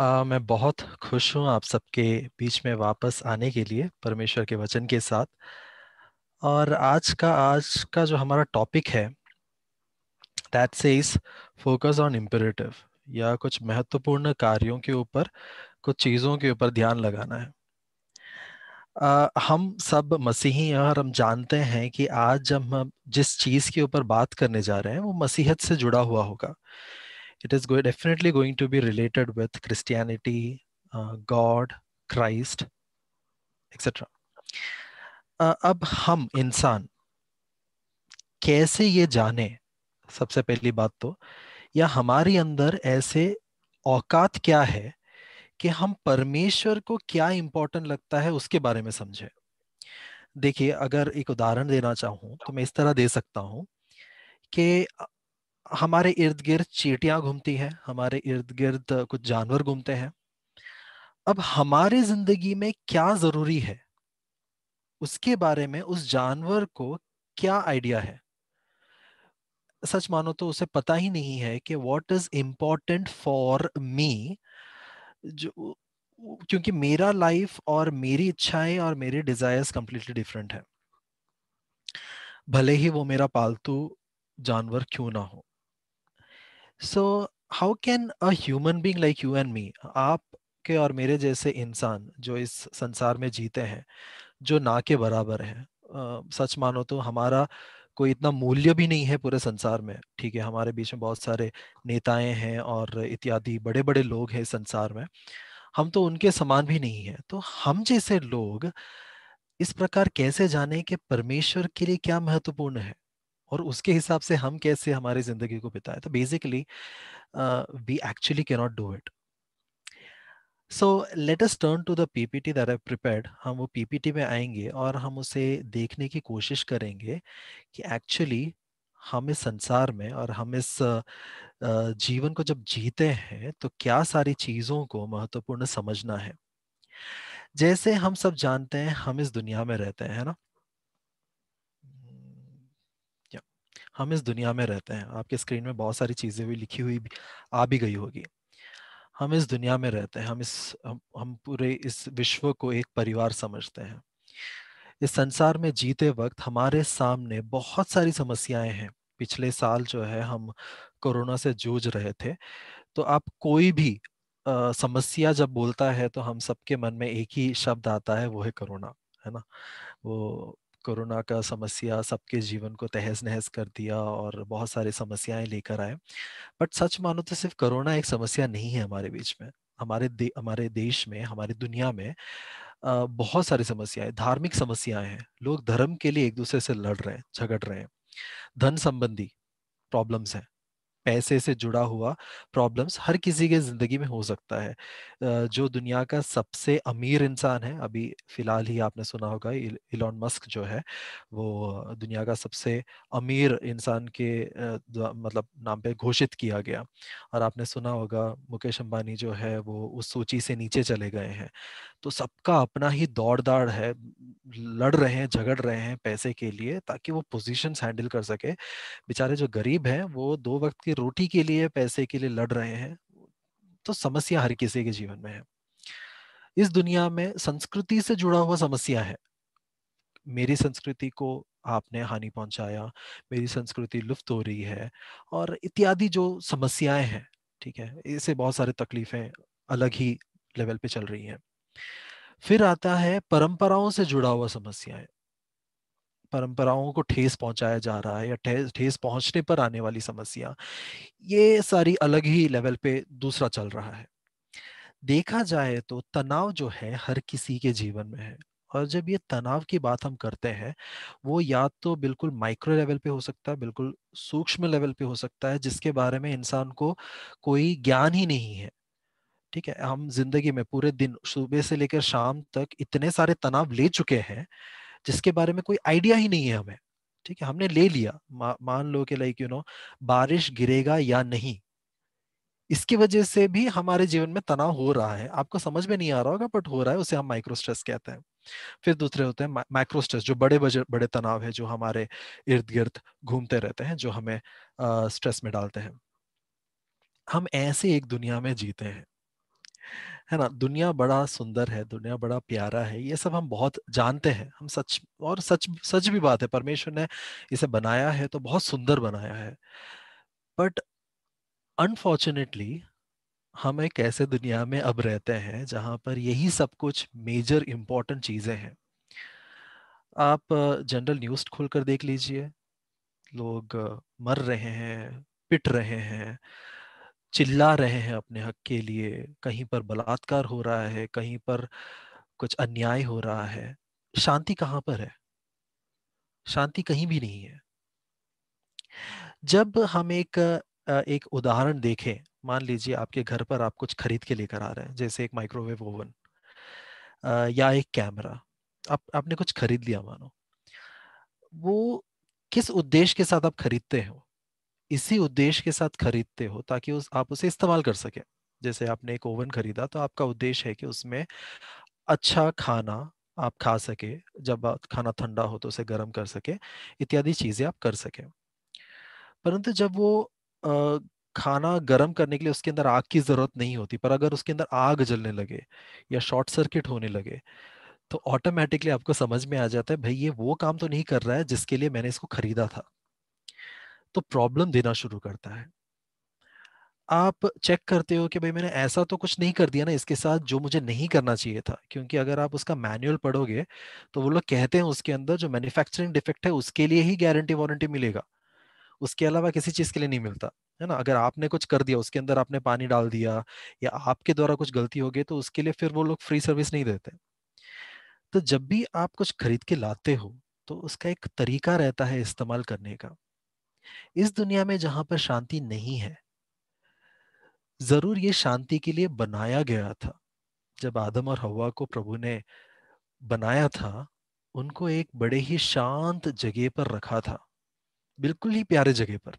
आ, मैं बहुत खुश हूँ आप सबके बीच में वापस आने के लिए परमेश्वर के वचन के साथ और आज का आज का जो हमारा टॉपिक है that says focus on imperative या कुछ महत्वपूर्ण कार्यों के ऊपर कुछ चीज़ों के ऊपर ध्यान लगाना है आ, हम सब मसीही हैं और हम जानते हैं कि आज जब हम जिस चीज़ के ऊपर बात करने जा रहे हैं वो मसीहत से जुड़ा हुआ होगा it is definitely going to be related with Christianity God Christ etcetera अब हम इंसान कैसे ये जाने सबसे पहली बात तो या हमारे अंदर ऐसे औकात क्या है कि हम परमेश्वर को क्या इंपॉर्टेंट लगता है उसके बारे में समझें देखिए अगर एक उदाहरण देना चाहूँ तो मैं इस तरह दे सकता हूँ कि हमारे इर्द गिर्द चीटियाँ घूमती हैं हमारे इर्द गिर्द कुछ जानवर घूमते हैं अब हमारे जिंदगी में क्या जरूरी है उसके बारे में उस जानवर को क्या आइडिया है सच मानो तो उसे पता ही नहीं है कि what is important for me जो क्योंकि मेरा लाइफ और मेरी इच्छाएं और मेरे डिजायर्स कंप्लीटली डिफरेंट है भले ही वो मेरा पालतू जानवर क्यों ना हो so how can a human being like you and me आप के और मेरे जैसे इंसान जो इस संसार में जीते हैं जो ना के बराबर है uh, सच मानो तो हमारा कोई इतना मूल्य भी नहीं है पूरे संसार में ठीक है हमारे बीच में बहुत सारे नेताएं हैं और इत्यादि बड़े बड़े लोग हैं संसार में हम तो उनके समान भी नहीं है तो हम जैसे लोग इस प्रकार कैसे जाने कि परमेश्वर के लिए क्या महत्वपूर्ण है और उसके हिसाब से हम कैसे हमारी जिंदगी को बिताए तो basically we actually cannot do it so let's turn to the PPT that I prepared हम वो पीपीटी में आएंगे और हम उसे देखने की कोशिश करेंगे कि एक्चुअली हम इस संसार में और हम इस जीवन को जब जीते हैं तो क्या सारी चीज़ों को महत्वपूर्ण समझना है जैसे हम सब जानते हैं हम इस दुनिया में रहते हैं ना हम इस दुनिया में रहते हैं आपके स्क्रीन में बहुत सारी चीज़ें भी लिखी हुई आ भी गई होगी हम इस दुनिया में रहते हैं हम इस हम, हम पूरे इस विश्व को एक परिवार समझते हैं इस संसार में जीते वक्त हमारे सामने बहुत सारी समस्याएं हैं पिछले साल जो है हम कोरोना से जूझ रहे थे तो आप कोई भी आ, समस्या जब बोलता है तो हम सबके मन में एक ही शब्द आता है वो है कोरोना है ना वो कोरोना का समस्या सबके जीवन को तहस नहस कर दिया और बहुत सारे समस्याएं लेकर आए बट सच मानो तो सिर्फ कोरोना एक समस्या नहीं है हमारे बीच में हमारे दे, हमारे देश में हमारी दुनिया में बहुत सारी समस्याएं धार्मिक समस्याएं हैं लोग धर्म के लिए एक दूसरे से लड़ रहे हैं झगड़ रहे हैं धन संबंधी प्रॉब्लम्स हैं पैसे से जुड़ा हुआ प्रॉब्लम्स हर किसी के ज़िंदगी में हो सकता है जो दुनिया का सबसे अमीर इंसान है अभी फ़िलहाल ही आपने सुना होगा इलॉन मस्क जो है वो दुनिया का सबसे अमीर इंसान के मतलब नाम पे घोषित किया गया और आपने सुना होगा मुकेश अम्बानी जो है वो उस सूची से नीचे चले गए हैं तो सबका अपना ही दौड़ दाड़ है लड़ रहे हैं झगड़ रहे हैं पैसे के लिए ताकि वो पोजीशंस हैंडल कर सके बेचारे जो गरीब हैं वो दो वक्त की रोटी के लिए पैसे के लिए लड़ रहे हैं तो समस्या हर किसी के जीवन में है इस दुनिया में संस्कृति से जुड़ा हुआ समस्या है मेरी संस्कृति को आपने हानि पहुंचाया मेरी संस्कृति लुप्त हो रही है और इत्यादि जो समस्याएं हैं ठीक है इससे बहुत सारी तकलीफें अलग ही लेवल पे चल रही हैं फिर आता है परंपराओं से जुड़ा हुआ समस्याएं परंपराओं को ठेस पहुंचाया जा रहा है या ठेस ठेस पहुंचने पर आने वाली समस्या ये सारी अलग ही लेवल पे दूसरा चल रहा है देखा जाए तो तनाव जो है हर किसी के जीवन में है और जब ये तनाव की बात हम करते हैं वो या तो बिल्कुल माइक्रो लेवल पे हो सकता है बिल्कुल सूक्ष्म लेवल पे हो सकता है जिसके बारे में इंसान को कोई ज्ञान ही नहीं है ठीक है हम जिंदगी में पूरे दिन सुबह से लेकर शाम तक इतने सारे तनाव ले चुके हैं जिसके बारे में कोई आइडिया ही नहीं है हमें ठीक है हमने ले लिया मा, मान लो कि लाइक यू नो बारिश गिरेगा या नहीं इसकी वजह से भी हमारे जीवन में तनाव हो रहा है आपको समझ में नहीं आ रहा होगा बट हो रहा है उसे हम माइक्रो स्ट्रेस कहते हैं फिर दूसरे होते हैं माइक्रो स्ट्रेस जो बड़े बड़े तनाव है जो हमारे इर्द गिर्द घूमते रहते हैं जो हमें आ, स्ट्रेस में डालते हैं हम ऐसे एक दुनिया में जीते हैं है ना दुनिया बड़ा सुंदर है दुनिया बड़ा प्यारा है ये सब हम बहुत जानते हैं हम सच और सच सच भी बात है परमेश्वर ने इसे बनाया है तो बहुत सुंदर बनाया है बट अनफॉर्चुनेटली हम एक ऐसे दुनिया में अब रहते हैं जहां पर यही सब कुछ मेजर इंपॉर्टेंट चीज़ें हैं आप जनरल न्यूज़ खोल कर देख लीजिए लोग मर रहे हैं पिट रहे हैं चिल्ला रहे हैं अपने हक के लिए कहीं पर बलात्कार हो रहा है कहीं पर कुछ अन्याय हो रहा है शांति कहाँ पर है शांति कहीं भी नहीं है जब हम एक एक उदाहरण देखें मान लीजिए आपके घर पर आप कुछ खरीद के लेकर आ रहे हैं जैसे एक माइक्रोवेव ओवन या एक कैमरा आप आपने कुछ खरीद लिया मानो वो किस उद्देश्य के साथ आप खरीदते हो इसी उद्देश्य के साथ खरीदते हो ताकि उस आप उसे इस्तेमाल कर सके जैसे आपने एक ओवन खरीदा तो आपका उद्देश्य है कि उसमें अच्छा खाना आप खा सके जब खाना ठंडा हो तो उसे गर्म कर सके इत्यादि चीजें आप कर सके परंतु जब वो खाना गर्म करने के लिए उसके अंदर आग की जरूरत नहीं होती पर अगर उसके अंदर आग जलने लगे या शॉर्ट सर्किट होने लगे तो ऑटोमेटिकली आपको समझ में आ जाता है भाई ये वो काम तो नहीं कर रहा है जिसके लिए मैंने इसको खरीदा था तो प्रॉब्लम देना शुरू करता है आप चेक करते हो कि भाई मैंने ऐसा तो कुछ नहीं कर दिया ना इसके साथ जो मुझे नहीं करना चाहिए था क्योंकि अगर आप उसका मैनुअल पढ़ोगे तो वो लोग कहते हैं उसके अंदर जो मैन्युफैक्चरिंग डिफेक्ट है उसके लिए ही गारंटी वारंटी मिलेगा उसके अलावा किसी चीज़ के लिए नहीं मिलता है ना अगर आपने कुछ कर दिया उसके अंदर आपने पानी डाल दिया या आपके द्वारा कुछ गलती हो गई तो उसके लिए फिर वो लोग फ्री सर्विस नहीं देते तो जब भी आप कुछ खरीद के लाते हो तो उसका एक तरीका रहता है इस्तेमाल करने का इस दुनिया में जहां पर शांति नहीं है जरूर ये शांति के लिए बनाया गया था जब आदम और हवा को प्रभु ने बनाया था उनको एक बड़े ही शांत जगह पर रखा था बिल्कुल ही प्यारे जगह पर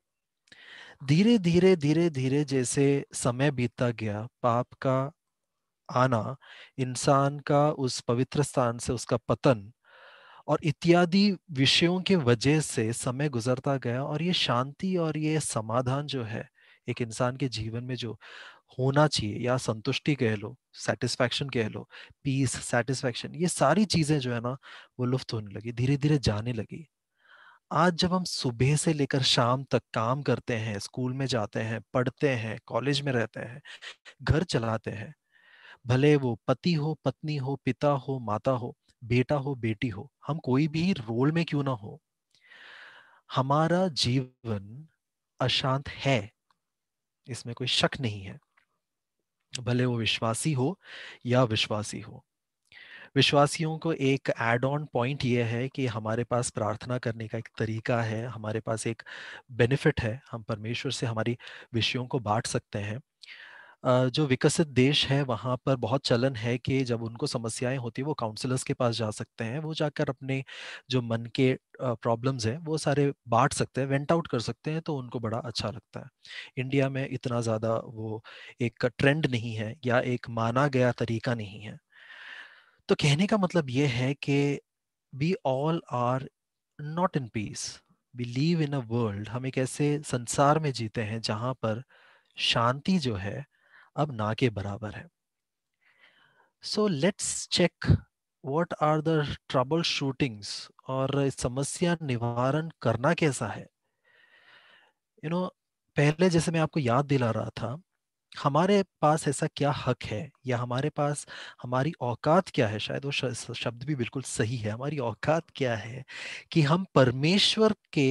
धीरे धीरे धीरे धीरे जैसे समय बीतता गया पाप का आना इंसान का उस पवित्र स्थान से उसका पतन और इत्यादि विषयों के वजह से समय गुजरता गया और ये शांति और ये समाधान जो है एक इंसान के जीवन में जो होना चाहिए या संतुष्टि कह लो सेटिस्फैक्शन कह लो पीस सेटिस्फैक्शन ये सारी चीजें जो है ना वो लुफ्त होने लगी धीरे धीरे जाने लगी आज जब हम सुबह से लेकर शाम तक काम करते हैं स्कूल में जाते हैं पढ़ते हैं कॉलेज में रहते हैं घर चलाते हैं भले वो पति हो पत्नी हो पिता हो माता हो बेटा हो बेटी हो हम कोई भी रोल में क्यों ना हो हमारा जीवन अशांत है इसमें कोई शक नहीं है भले वो विश्वासी हो या विश्वासी हो विश्वासियों को एक एड ऑन पॉइंट यह है कि हमारे पास प्रार्थना करने का एक तरीका है हमारे पास एक बेनिफिट है हम परमेश्वर से हमारी विषयों को बांट सकते हैं जो विकसित देश है वहाँ पर बहुत चलन है कि जब उनको समस्याएं होती है वो काउंसलर्स के पास जा सकते हैं वो जाकर अपने जो मन के प्रॉब्लम्स हैं वो सारे बांट सकते हैं वेंट आउट कर सकते हैं तो उनको बड़ा अच्छा लगता है इंडिया में इतना ज़्यादा वो एक ट्रेंड नहीं है या एक माना गया तरीका नहीं है तो कहने का मतलब ये है कि we all are not in peace we live in a world हम एक ऐसे संसार में जीते हैं जहाँ पर शांति जो है अब ना के बराबर है so let's check what are the troubleshootings और समस्या निवारण करना कैसा है यू you नो know, पहले जैसे मैं आपको याद दिला रहा था हमारे पास ऐसा क्या हक है या हमारे पास हमारी औकात क्या है शायद वो शब्द भी बिल्कुल सही है हमारी औकात क्या है कि हम परमेश्वर के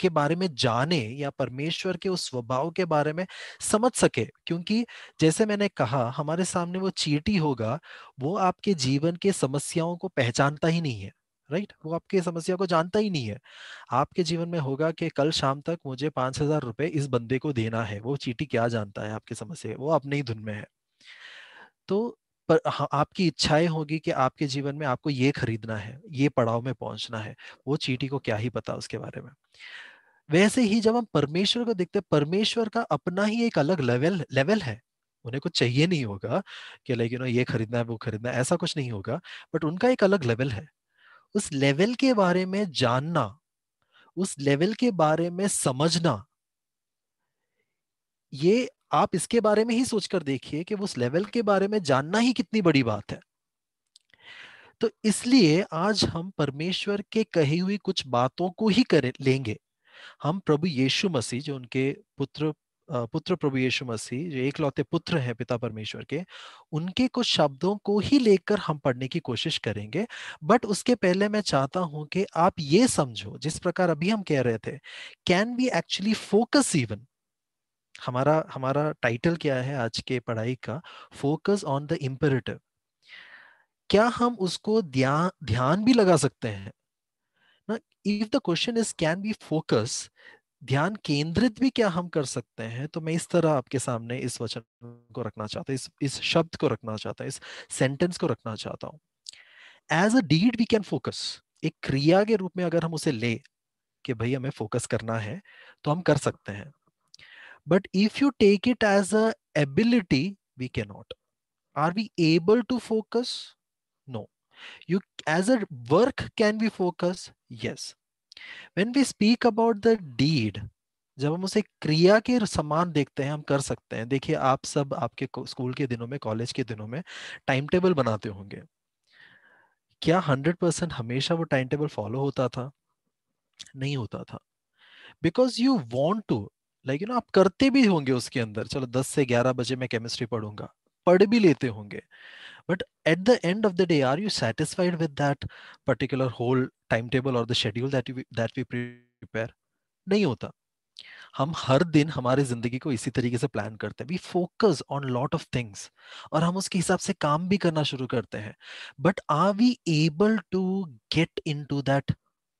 के बारे में जाने या परमेश्वर के उस स्वभाव के बारे में समझ सके क्योंकि जैसे मैंने कहा हमारे सामने वो चीटी होगा वो आपके जीवन के समस्याओं को पहचानता ही नहीं है राइट वो आपके समस्या को जानता ही नहीं है आपके जीवन में होगा कि कल शाम तक मुझे पांच हजार रुपए इस बंदे को देना है वो चीटी क्या जानता है आपकी समस्या वो अपने ही धुन में है तो पर आपकी इच्छाएं होगी कि आपके जीवन में आपको ये खरीदना है ये पड़ाव में पहुंचना है वो चीटी को क्या ही पता उसके बारे में वैसे ही जब हम परमेश्वर को देखते हैं परमेश्वर का अपना ही एक अलग लेवल लेवल है उन्हें कुछ चाहिए नहीं होगा कि लाइक यू नो ये खरीदना है वो खरीदना है ऐसा कुछ नहीं होगा बट उनका एक अलग लेवल है उस लेवल के बारे में जानना उस लेवल के बारे में समझना ये आप इसके बारे में ही सोचकर देखिए कि उस लेवल के बारे में जानना ही कितनी बड़ी बात है तो इसलिए आज हम परमेश्वर के कही हुई कुछ बातों को ही करें लेंगे हम प्रभु यीशु मसीह जो उनके पुत्र पुत्र प्रभु यीशु मसीह जो एक लौते पुत्र हैं पिता परमेश्वर के उनके कुछ शब्दों को ही लेकर हम पढ़ने की कोशिश करेंगे बट उसके पहले मैं चाहता हूं कि आप ये समझो जिस प्रकार अभी हम कह रहे थे can we actually focus even हमारा हमारा टाइटल क्या है आज के पढ़ाई का फोकस ऑन द इम्पेरेटिव क्या हम उसको ध्यान ध्यान भी लगा सकते हैं ना if the question is can we focus ध्यान केंद्रित भी क्या हम कर सकते हैं तो मैं इस तरह आपके सामने इस वचन को रखना चाहता हूँ इस इस शब्द को रखना चाहता हूँ इस सेंटेंस को रखना चाहता हूँ as a deed we can focus एक क्रिया के रूप में अगर हम उसे ले कि भाई हमें फोकस करना है तो हम कर सकते हैं But if you take it as a ability, we cannot. Are we able to focus? No. You as a work can we focus? Yes. When we speak about the deed, जब हम उसे क्रिया के समान देखते हैं हम कर सकते हैं देखिए आप सब आपके स्कूल के दिनों में कॉलेज के दिनों में टाइम टेबल बनाते होंगे क्या हंड्रेड परसेंट हमेशा वो टाइम टेबल फॉलो होता था नहीं होता था because you want to like you know आप करते भी होंगे उसके अंदर चलो दस से ग्यारह बजे मैं केमिस्ट्री पढ़ूंगा पढ़ भी लेते होंगे but at the end of the day are you satisfied with that particular whole timetable और the schedule that that we prepare नहीं होता हम हर दिन हमारी जिंदगी को इसी तरीके से प्लान करते हैं we focus on lot of things और हम उसके हिसाब से काम भी करना शुरू करते हैं but are we able to get into that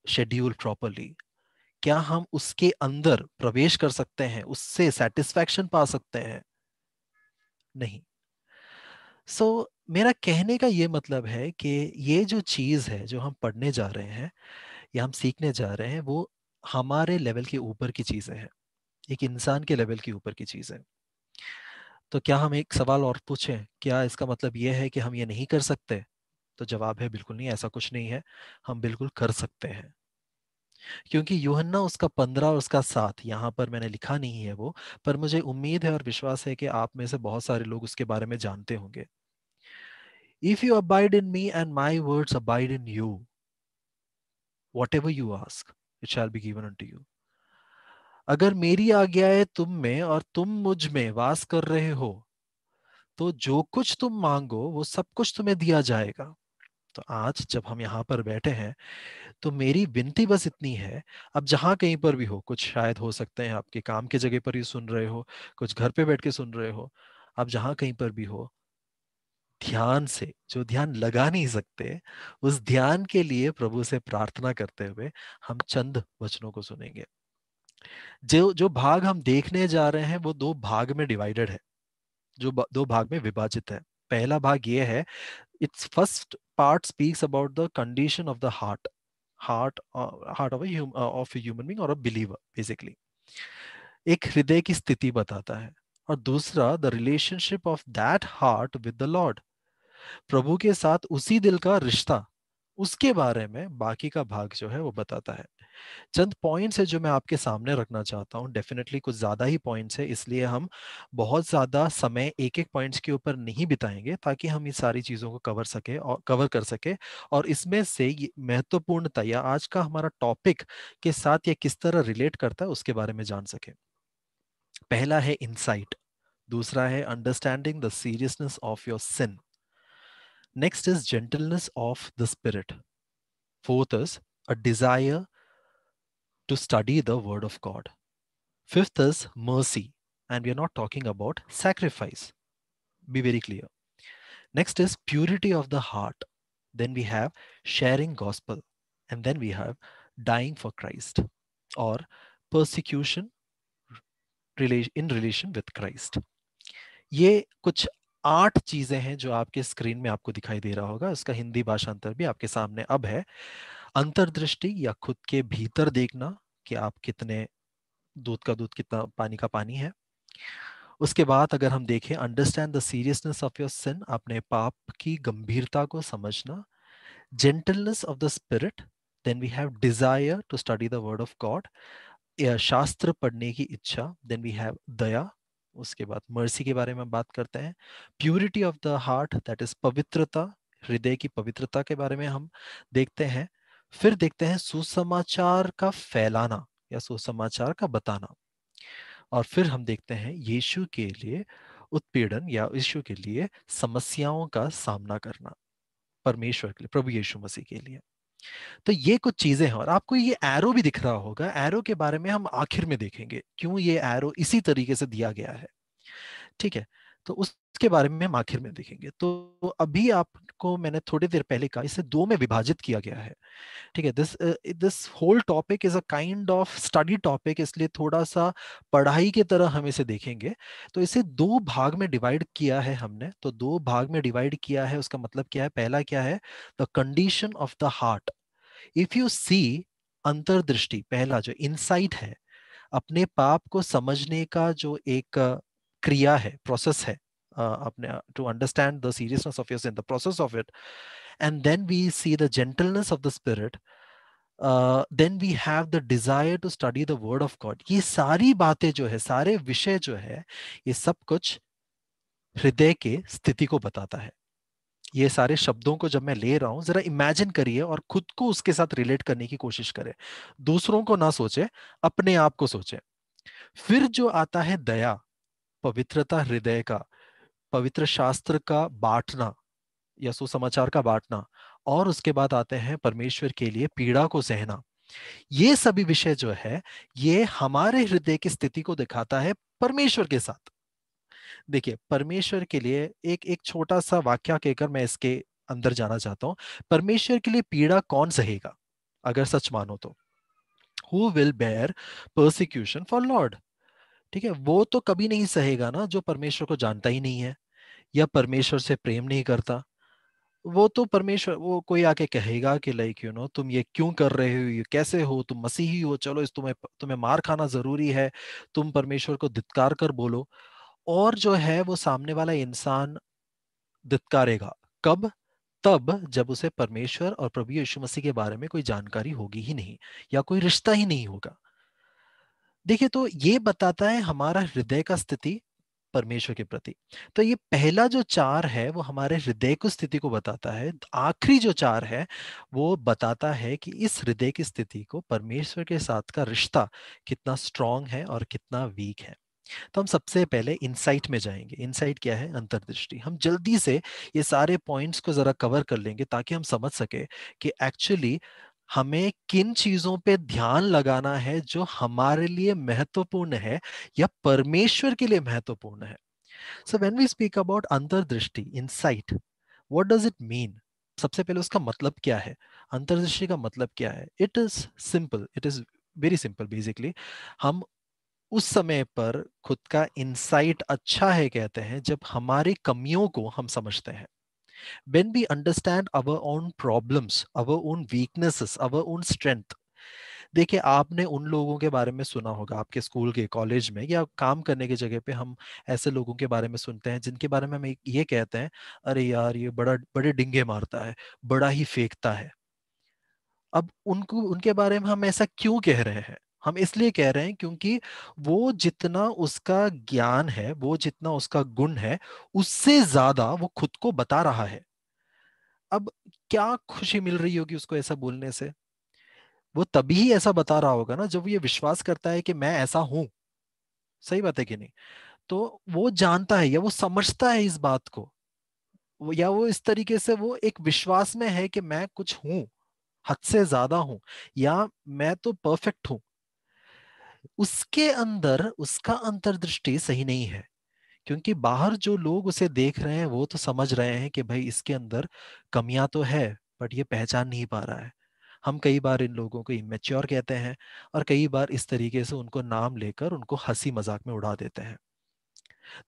schedule properly क्या हम उसके अंदर प्रवेश कर सकते हैं उससे सेटिस्फैक्शन पा सकते हैं नहीं सो so, मेरा कहने का ये मतलब है कि ये जो चीज़ है जो हम पढ़ने जा रहे हैं या हम सीखने जा रहे हैं वो हमारे लेवल के ऊपर की चीज़ें हैं एक इंसान के लेवल के ऊपर की चीज़ है तो क्या हम एक सवाल और पूछें क्या इसका मतलब ये है कि हम ये नहीं कर सकते तो जवाब है बिल्कुल नहीं ऐसा कुछ नहीं है हम बिल्कुल कर सकते हैं क्योंकि यूहना उसका पंद्रह और उसका सात यहाँ पर मैंने लिखा नहीं है वो पर मुझे उम्मीद है और विश्वास है कि आप में से बहुत सारे लोग उसके बारे में जानते होंगे if you abide in me and my words abide in you whatever you ask it shall be given to you अगर मेरी आज्ञाएं तुम में और तुम मुझ में वास कर रहे हो तो जो कुछ तुम मांगो वो सब कुछ तुम्हें दिया जाएगा तो आज जब हम यहाँ पर बैठे हैं तो मेरी विनती बस इतनी है अब जहाँ कहीं पर भी हो कुछ शायद हो सकते हैं आपके काम के जगह पर ही सुन रहे हो कुछ घर पे बैठ के सुन रहे हो आप जहाँ कहीं पर भी हो ध्यान से जो ध्यान लगा नहीं सकते उस ध्यान के लिए प्रभु से प्रार्थना करते हुए हम चंद वचनों को सुनेंगे जो जो भाग हम देखने जा रहे हैं वो दो भाग में डिवाइडेड है जो दो भाग में विभाजित है पहला भाग ये है its first part speaks about the condition of the heart heart uh, heart of a hum, uh, of a human being or a believer basically ek hriday ki sthiti batata hai aur dusra the relationship of that heart with the lord प्रभु के साथ उसी दिल का रिश्ता उसके बारे में बाकी का भाग जो है वो बताता है चंद पॉइंट्स है जो मैं आपके सामने रखना चाहता हूँ डेफिनेटली कुछ ज़्यादा ही पॉइंट्स है इसलिए हम बहुत ज़्यादा समय एक एक पॉइंट्स के ऊपर नहीं बिताएंगे ताकि हम ये सारी चीज़ों को कवर सके और कवर कर सके और इसमें से महत्वपूर्णता या आज का हमारा टॉपिक के साथ या किस तरह रिलेट करता है उसके बारे में जान सके पहला है इनसाइट दूसरा है understanding the seriousness of your sin next is gentleness of the spirit fourth is a desire to study the Word of God. Fifth is mercy, and we are not talking about sacrifice. Be very clear. Next is purity of the heart. Then we have sharing gospel, and then we have dying for Christ or persecution in relation with Christ. ये कुछ आठ चीजें हैं जो आपके screen में आपको दिखाई दे रहा होगा उसका हिंदी भाषांतर भी आपके सामने अब है अंतर्दृष्टि या खुद के भीतर देखना कि आप कितने दूध का दूध कितना पानी का पानी है उसके बाद अगर हम देखें understand the seriousness of your sin अपने पाप की गंभीरता को समझना gentleness of the spirit then we have desire to study the word of God शास्त्र पढ़ने की इच्छा देन वी हैव दया उसके बाद मर्सी के बारे में बात करते हैं purity of the heart that is पवित्रता हृदय की पवित्रता के बारे में हम देखते हैं फिर देखते हैं सुसमाचार का फैलाना या सुसमाचार का बताना और फिर हम देखते हैं यीशु के लिए उत्पीड़न या यीशु के लिए समस्याओं का सामना करना परमेश्वर के लिए प्रभु यीशु मसीह के लिए तो ये कुछ चीजें हैं और आपको ये एरो भी दिख रहा होगा एरो के बारे में हम आखिर में देखेंगे क्यों ये एरो इसी तरीके से दिया गया है ठीक है तो उसके बारे में हम आखिर में देखेंगे तो अभी आपको मैंने थोड़ी देर पहले कहा इसे दो में विभाजित किया गया है ठीक है this this whole topic is a kind of study topic इसलिए थोड़ा सा पढ़ाई की तरह हम इसे देखेंगे तो इसे दो भाग में डिवाइड किया है हमने तो दो भाग में डिवाइड किया है उसका मतलब क्या है पहला क्या है the condition of the heart if you see अंतर्दृष्टि पहला जो इनसाइट है अपने पाप को समझने का जो एक क्रिया है प्रोसेस है अपने to understand the seriousness of your sin the process of it and then we see the gentleness of the spirit then we have the desire to study the word of God ये सारी बातें जो है सारे विषय जो है ये सब कुछ हृदय के स्थिति को बताता है ये सारे शब्दों को जब मैं ले रहा हूं जरा इमेजिन करिए और खुद को उसके साथ रिलेट करने की कोशिश करें दूसरों को ना सोचे अपने आप को सोचे फिर जो आता है दया पवित्रता हृदय का पवित्र शास्त्र का बांटना या सुसमाचार का बांटना और उसके बाद आते हैं परमेश्वर के लिए पीड़ा को सहना ये सभी विषय जो है ये हमारे हृदय की स्थिति को दिखाता है परमेश्वर के साथ देखिए परमेश्वर के लिए एक एक छोटा सा वाक्य कहकर मैं इसके अंदर जाना चाहता हूं परमेश्वर के लिए पीड़ा कौन सहेगा अगर सच मानो तो who will bear persecution for Lord ठीक है वो तो कभी नहीं सहेगा ना जो परमेश्वर को जानता ही नहीं है या परमेश्वर से प्रेम नहीं करता वो तो परमेश्वर वो कोई आके कहेगा कि लाइक यू नो तुम ये क्यों कर रहे हो ये कैसे हो तुम मसीही हो चलो इस तुम्हें तुम्हें मार खाना जरूरी है तुम परमेश्वर को धित्कार कर बोलो और जो है वो सामने वाला इंसान धित्कारेगा कब तब जब उसे परमेश्वर और प्रभु यीशु मसीह के बारे में कोई जानकारी होगी ही नहीं या कोई रिश्ता ही नहीं होगा देखिए तो ये बताता है हमारा हृदय का स्थिति परमेश्वर के प्रति तो ये पहला जो चार है वो हमारे हृदय की स्थिति को बताता है आखिरी जो चार है वो बताता है कि इस हृदय की स्थिति को परमेश्वर के साथ का रिश्ता कितना स्ट्रांग है और कितना वीक है तो हम सबसे पहले इनसाइट में जाएंगे इनसाइट क्या है अंतर्दृष्टि हम जल्दी से ये सारे पॉइंट्स को जरा कवर कर लेंगे ताकि हम समझ सके कि एक्चुअली हमें किन चीजों पे ध्यान लगाना है जो हमारे लिए महत्वपूर्ण है या परमेश्वर के लिए महत्वपूर्ण है so when we speak about अंतर्दृष्टि sight what does it mean सबसे पहले उसका मतलब क्या है अंतर्दृष्टि का मतलब क्या है it is simple it is very simple basically हम उस समय पर खुद का इनसाइट अच्छा है कहते हैं जब हमारी कमियों को हम समझते हैं When we understand our own problems, our own weaknesses, our own strength, देखिए आपने उन लोगों के बारे में सुना होगा आपके स्कूल के कॉलेज में या काम करने की जगह पे हम ऐसे लोगों के बारे में सुनते हैं जिनके बारे में हम ये कहते हैं अरे यार ये बड़ा बड़े डिंगे मारता है बड़ा ही फेंकता है अब उनको उनके बारे में हम ऐसा क्यों कह रहे हैं हम इसलिए कह रहे हैं क्योंकि वो जितना उसका ज्ञान है वो जितना उसका गुण है उससे ज्यादा वो खुद को बता रहा है अब क्या खुशी मिल रही होगी उसको ऐसा बोलने से वो तभी ही ऐसा बता रहा होगा ना जब ये विश्वास करता है कि मैं ऐसा हूं सही बात है कि नहीं तो वो जानता है या वो समझता है इस बात को या वो इस तरीके से वो एक विश्वास में है कि मैं कुछ हूं हद से ज्यादा हूं या मैं तो परफेक्ट हूं उसके अंदर उसका अंतर्दृष्टि सही नहीं है क्योंकि बाहर जो लोग उसे देख रहे हैं वो तो समझ रहे हैं कि भाई इसके अंदर कमियां तो है बट ये पहचान नहीं पा रहा है हम कई बार इन लोगों को इमेच्योर कहते हैं और कई बार इस तरीके से उनको नाम लेकर उनको हंसी मजाक में उड़ा देते हैं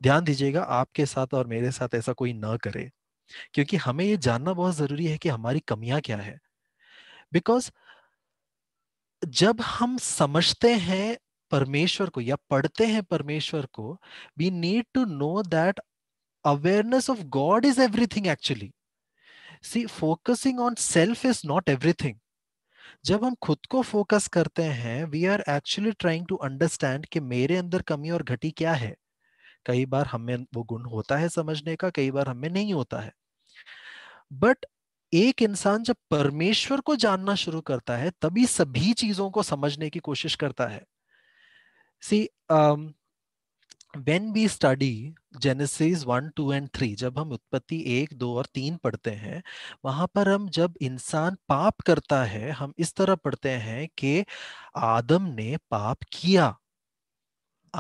ध्यान दीजिएगा आपके साथ और मेरे साथ ऐसा कोई ना करे क्योंकि हमें ये जानना बहुत जरूरी है कि हमारी कमियां क्या है बिकॉज जब हम समझते हैं परमेश्वर को या पढ़ते हैं परमेश्वर को we need to know that awareness of God is everything actually see focusing on self is not everything जब हम खुद को फोकस करते हैं we are actually trying to understand कि मेरे अंदर कमी और घटी क्या है कई बार हमें वो गुण होता है समझने का कई बार हमें नहीं होता है बट एक इंसान जब परमेश्वर को जानना शुरू करता है तभी सभी चीजों को समझने की कोशिश करता है see when we study Genesis one two and three जब हम उत्पत्ति एक दो और तीन पढ़ते हैं वहां पर हम जब इंसान पाप करता है हम इस तरह पढ़ते हैं कि आदम ने पाप किया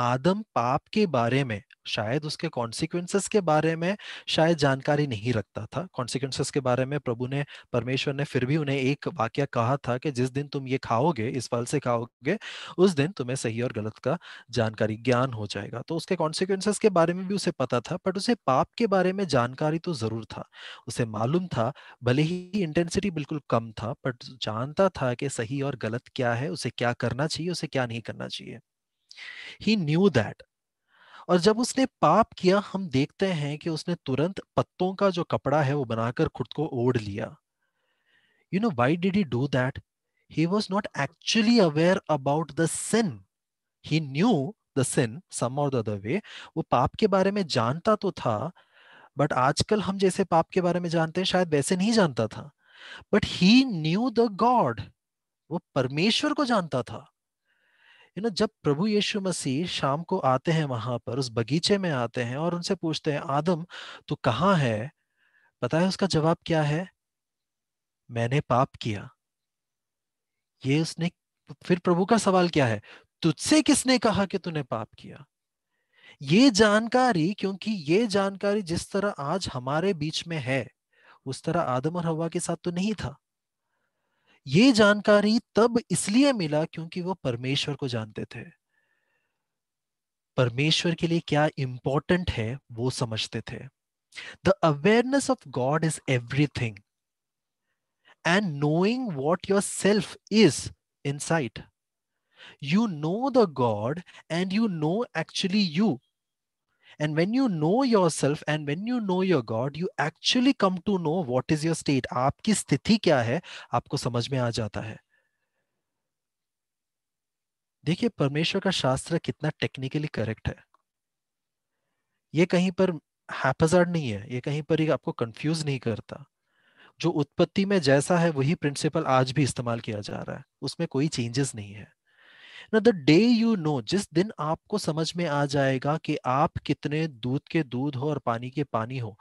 आदम पाप के बारे में शायद उसके कॉन्सिक्वेंसेस के बारे में शायद जानकारी नहीं रखता था कॉन्सिक्वेंसेस के बारे में प्रभु ने परमेश्वर ने फिर भी उन्हें एक वाक्य कहा था कि जिस दिन तुम ये खाओगे इस फल से खाओगे उस दिन तुम्हें सही और गलत का जानकारी ज्ञान हो जाएगा तो उसके कॉन्सिक्वेंसेस के बारे में भी उसे पता था बट उसे पाप के बारे में जानकारी तो जरूर था उसे मालूम था भले ही इंटेंसिटी बिल्कुल कम था बट जानता था कि सही और गलत क्या है उसे क्या करना चाहिए उसे क्या नहीं करना चाहिए ही न्यू दैट और जब उसने पाप किया हम देखते हैं कि उसने तुरंत पत्तों का जो कपड़ा है वो बनाकर खुद को ओढ़ लिया you know why did he do that he was not actually aware about the sin he knew the sin some और द अदर वे वो पाप के बारे में जानता तो था बट आजकल हम जैसे पाप के बारे में जानते हैं शायद वैसे नहीं जानता था but he knew the God वो परमेश्वर को जानता था यू नो जब प्रभु यीशु मसीह शाम को आते हैं वहां पर उस बगीचे में आते हैं और उनसे पूछते हैं आदम तू कहाँ है पता है उसका जवाब क्या है मैंने पाप किया ये उसने फिर प्रभु का सवाल क्या है तुझसे किसने कहा कि तूने पाप किया ये जानकारी क्योंकि ये जानकारी जिस तरह आज हमारे बीच में है उस तरह आदम और हवा के साथ तो नहीं था ये जानकारी तब इसलिए मिला क्योंकि वो परमेश्वर को जानते थे परमेश्वर के लिए क्या इंपॉर्टेंट है वो समझते थे the awareness of God is everything and knowing what your self is in sight you know the God and you know actually you And when you know yourself and when you know your God, you actually come to know what is your state. आपकी स्थिति क्या है आपको समझ में आ जाता है देखिए परमेश्वर का शास्त्र कितना टेक्निकली करेक्ट है ये कहीं पर हैपजर्ड नहीं है ये कहीं पर ही आपको कंफ्यूज नहीं करता जो उत्पत्ति में जैसा है वही प्रिंसिपल आज भी इस्तेमाल किया जा रहा है उसमें कोई चेंजेस नहीं है ना द डे यू नो जिस दिन आपको समझ में आ जाएगा कि आप कितने दूध के दूध हो और पानी के पानी हो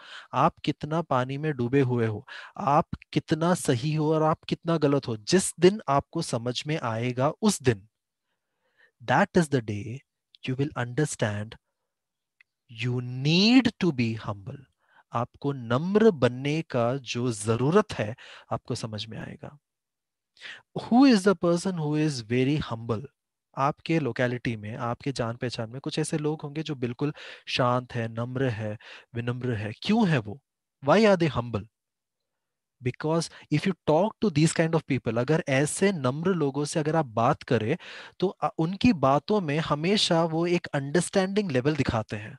आप कितना पानी में डूबे हुए हो आप कितना सही हो और आप कितना गलत हो जिस दिन आपको समझ में आएगा उस दिन that is the day you will understand you need to be humble आपको नम्र बनने का जो जरूरत है आपको समझ में आएगा who is the person who is very humble आपके लोकेलिटी में आपके जान पहचान में कुछ ऐसे लोग होंगे जो बिल्कुल शांत है नम्र है विनम्र है क्यों है वो why are they humble because if you talk to this kind of people अगर ऐसे नम्र लोगों से अगर आप बात करें तो उनकी बातों में हमेशा वो एक अंडरस्टैंडिंग लेवल दिखाते हैं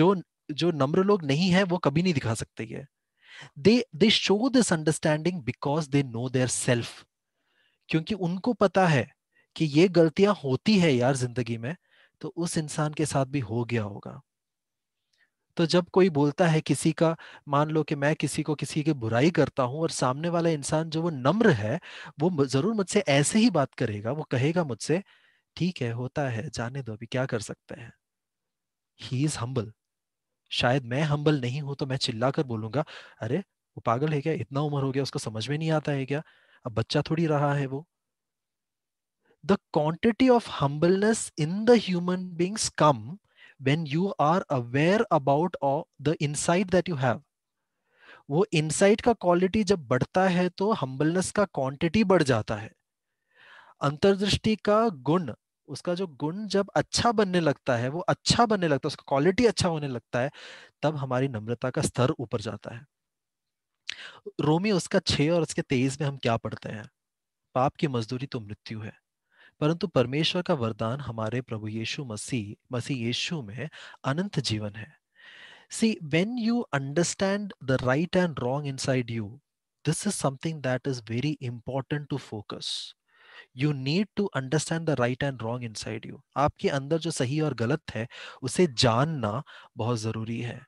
जो जो नम्र लोग नहीं है वो कभी नहीं दिखा सकते ये they they show this understanding because they know their self क्योंकि उनको पता है कि ये गलतियां होती है यार जिंदगी में तो उस इंसान के साथ भी हो गया होगा तो जब कोई बोलता है किसी का मान लो कि मैं किसी को किसी की बुराई करता हूं और सामने वाला इंसान जो वो नम्र है वो जरूर मुझसे ऐसे ही बात करेगा वो कहेगा मुझसे ठीक है होता है जाने दो अभी क्या कर सकते हैं ही इज हम्बल शायद मैं हम्बल नहीं हूं तो मैं चिल्ला कर बोलूंगा अरे वो पागल है क्या इतना उम्र हो गया उसको समझ में नहीं आता है क्या अब बच्चा थोड़ी रहा है वो the quantity of humbleness in the human beings come when you are aware about all the insight that you have वो इनसाइट का क्वालिटी जब बढ़ता है तो हम्बलनेस का क्वांटिटी बढ़ जाता है अंतर्दृष्टि का गुण उसका जो गुण जब अच्छा बनने लगता है वो अच्छा बनने लगता है उसका क्वालिटी अच्छा होने लगता है तब हमारी नम्रता का स्तर ऊपर जाता है रोमी उसका छः और उसके तेईस में हम क्या पढ़ते हैं पाप की मजदूरी तो मृत्यु है परंतु परमेश्वर का वरदान हमारे प्रभु यीशु मसीह मसीह यीशु में अनंत जीवन है see when you understand the right and wrong inside you this is something that is very important to focus you need to understand the right and wrong inside you आपके अंदर जो सही और गलत है उसे जानना बहुत जरूरी है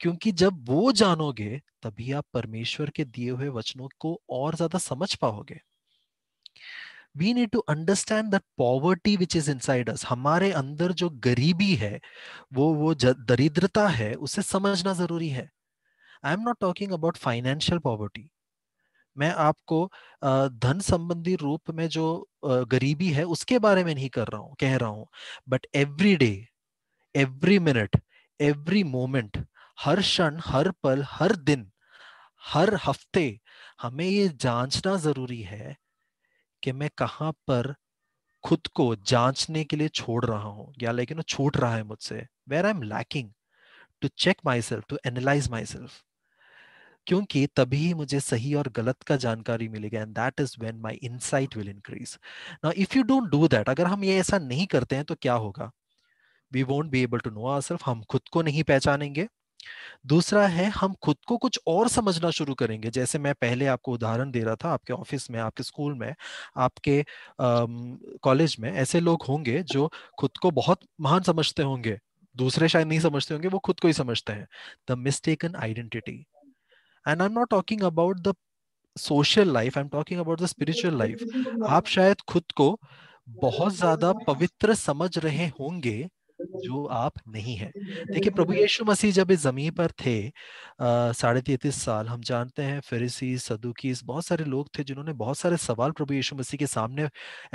क्योंकि जब वो जानोगे तभी आप परमेश्वर के दिए हुए वचनों को और ज्यादा समझ पाओगे we need to understand that poverty which is inside us हमारे अंदर जो गरीबी है वो वो दरिद्रता है उसे समझना जरूरी है I am not talking about financial poverty मैं आपको धन संबंधी रूप में जो गरीबी है उसके बारे में नहीं कर रहा हूँ कह रहा हूँ but every day every minute every moment हर क्षण हर पल हर दिन हर हफ्ते हमें ये जांचना जरूरी है कि मैं कहाँ पर खुद को जांचने के लिए छोड़ रहा हूँ या लाइक यू नो छूट रहा है मुझसे where I am lacking to check my self to analyse my self क्योंकि तभी मुझे सही और गलत का जानकारी मिलेगा and that is when my insight will increase now if you don't do that अगर हम ये ऐसा नहीं करते हैं तो क्या होगा we won't be able to know our self हम खुद को नहीं पहचानेंगे दूसरा है हम खुद को कुछ और समझना शुरू करेंगे जैसे मैं पहले आपको उदाहरण दे रहा था आपके ऑफिस में आपके स्कूल में आपके कॉलेज में ऐसे लोग होंगे जो खुद को बहुत महान समझते होंगे दूसरे शायद नहीं समझते होंगे वो खुद को ही समझते हैं the mistaken identity and I am not talking about the social life I am talking about the spiritual life आप शायद खुद को बहुत ज्यादा पवित्र समझ रहे होंगे जो आप नहीं है देखिए प्रभु यीशु मसीह जब इस जमीन पर थे साढ़े तैतीस साल हम जानते हैं फेरिसी सदुकी बहुत सारे लोग थे जिन्होंने बहुत सारे सवाल प्रभु यीशु मसीह के सामने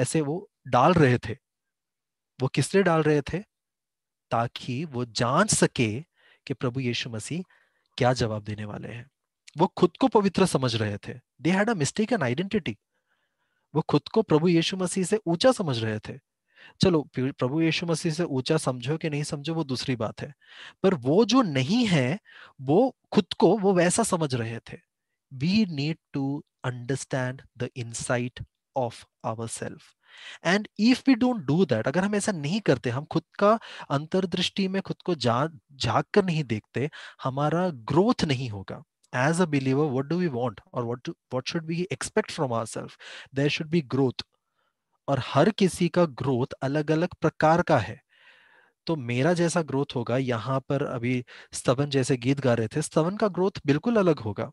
ऐसे वो डाल रहे थे वो किस लिए डाल रहे थे ताकि वो जान सके कि प्रभु यीशु मसीह क्या जवाब देने वाले हैं वो खुद को पवित्र समझ रहे थे they had a mistaken identity वो खुद को प्रभु यीशु मसीह से ऊंचा समझ रहे थे चलो प्रभु यीशु मसीह से ऊंचा समझो कि नहीं समझो वो दूसरी बात है पर वो जो नहीं है वो खुद को वो वैसा समझ रहे थे we need to understand the insight of our self and if we don't do that अगर हम ऐसा नहीं करते हम खुद का अंतर्दृष्टि में खुद को झाक कर नहीं देखते हमारा ग्रोथ नहीं होगा as a believer what do we want or what do, what should we expect from ourselves there should be growth और हर किसी का ग्रोथ अलग अलग प्रकार का है तो मेरा जैसा ग्रोथ होगा यहाँ पर अभी स्तवन जैसे गीत गा रहे थे स्तवन का ग्रोथ बिल्कुल अलग होगा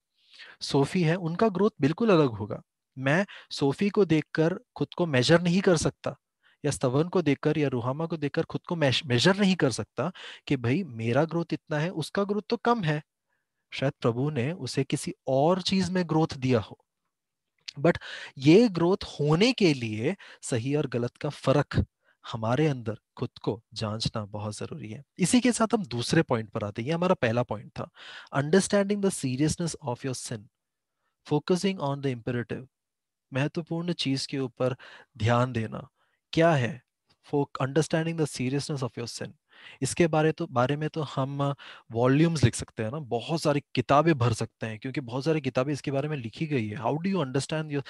सोफी है उनका ग्रोथ बिल्कुल अलग होगा मैं सोफी को देखकर खुद को मेजर नहीं कर सकता या स्तवन को देखकर या रुहामा को देखकर खुद को मेजर नहीं कर सकता कि भाई मेरा ग्रोथ इतना है उसका ग्रोथ तो कम है शायद प्रभु ने उसे किसी और चीज में ग्रोथ दिया हो बट ये ग्रोथ होने के लिए सही और गलत का फर्क हमारे अंदर खुद को जांचना बहुत जरूरी है इसी के साथ हम दूसरे पॉइंट पर आते हैं ये हमारा पहला पॉइंट था understanding the seriousness of your sin focusing on the imperative महत्वपूर्ण चीज के ऊपर ध्यान देना क्या है understanding the seriousness of your sin इसके बारे तो बारे में तो हम वॉल्यूम्स लिख सकते हैं ना बहुत सारी किताबें भर सकते हैं क्योंकि बहुत सारी किताबें इसके बारे में लिखी गई है how do you understand your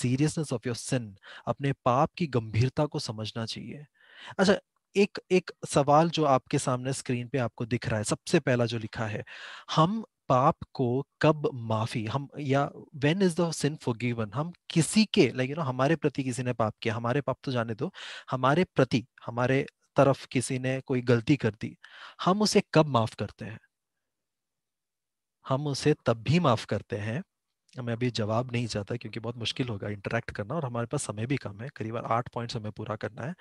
seriousness of your sin अपने पाप की गंभीरता को समझना चाहिए अच्छा एक एक सवाल जो आपके सामने स्क्रीन पे आपको दिख रहा है सबसे पहला जो लिखा है हम पाप को कब माफी हम या when is the sin given हम किसी के लाइक यू नो हमारे प्रति किसी ने पाप किया हमारे पाप तो जाने दो हमारे प्रति हमारे तरफ किसी ने कोई गलती कर दी हम उसे कब माफ करते हैं हम उसे तब भी माफ करते हैं मैं अभी जवाब नहीं चाहता क्योंकि बहुत मुश्किल होगा इंटरेक्ट करना और हमारे पास समय भी कम है करीब आठ पॉइंट हमें पूरा करना है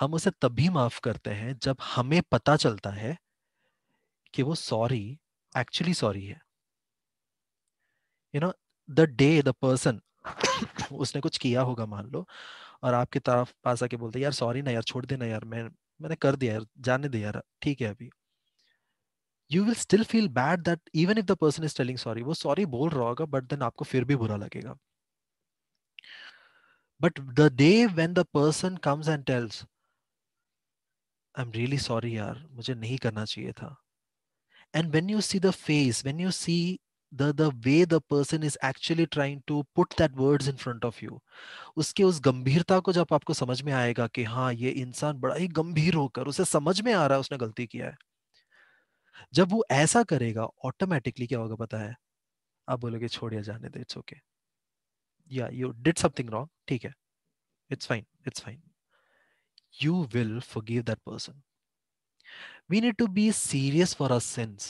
हम उसे तब भी माफ करते हैं जब हमें पता चलता है कि वो सॉरी एक्चुअली सॉरी है you know the day the person उसने कुछ किया होगा मान लो और आपके तरफ पास आके बोलते यार सॉरी ना यार छोड़ देना यार मैं मैंने कर दिया यार जाने दे यार ठीक है अभी you will still feel bad that even if the person is telling sorry वो सॉरी बोल रहा होगा बट देन आपको फिर भी बुरा लगेगा but the day when the person comes and tells I am really sorry यार मुझे नहीं करना चाहिए था and when you see the face when you see the the way the person is actually trying to put that words in front of you उसके उस गंभीरता को जब आपको समझ में आएगा कि हाँ ये इंसान बड़ा ही गंभीर होकर उसे समझ में आ रहा है उसने गलती किया है जब वो ऐसा करेगा ऑटोमेटिकली क्या होगा पता है आप बोलोगे छोड़िए जाने दे इट्स ओके या यू डिड समथिंग रॉन्ग ठीक है it's fine it's fine you will forgive that person we need to be serious for our sins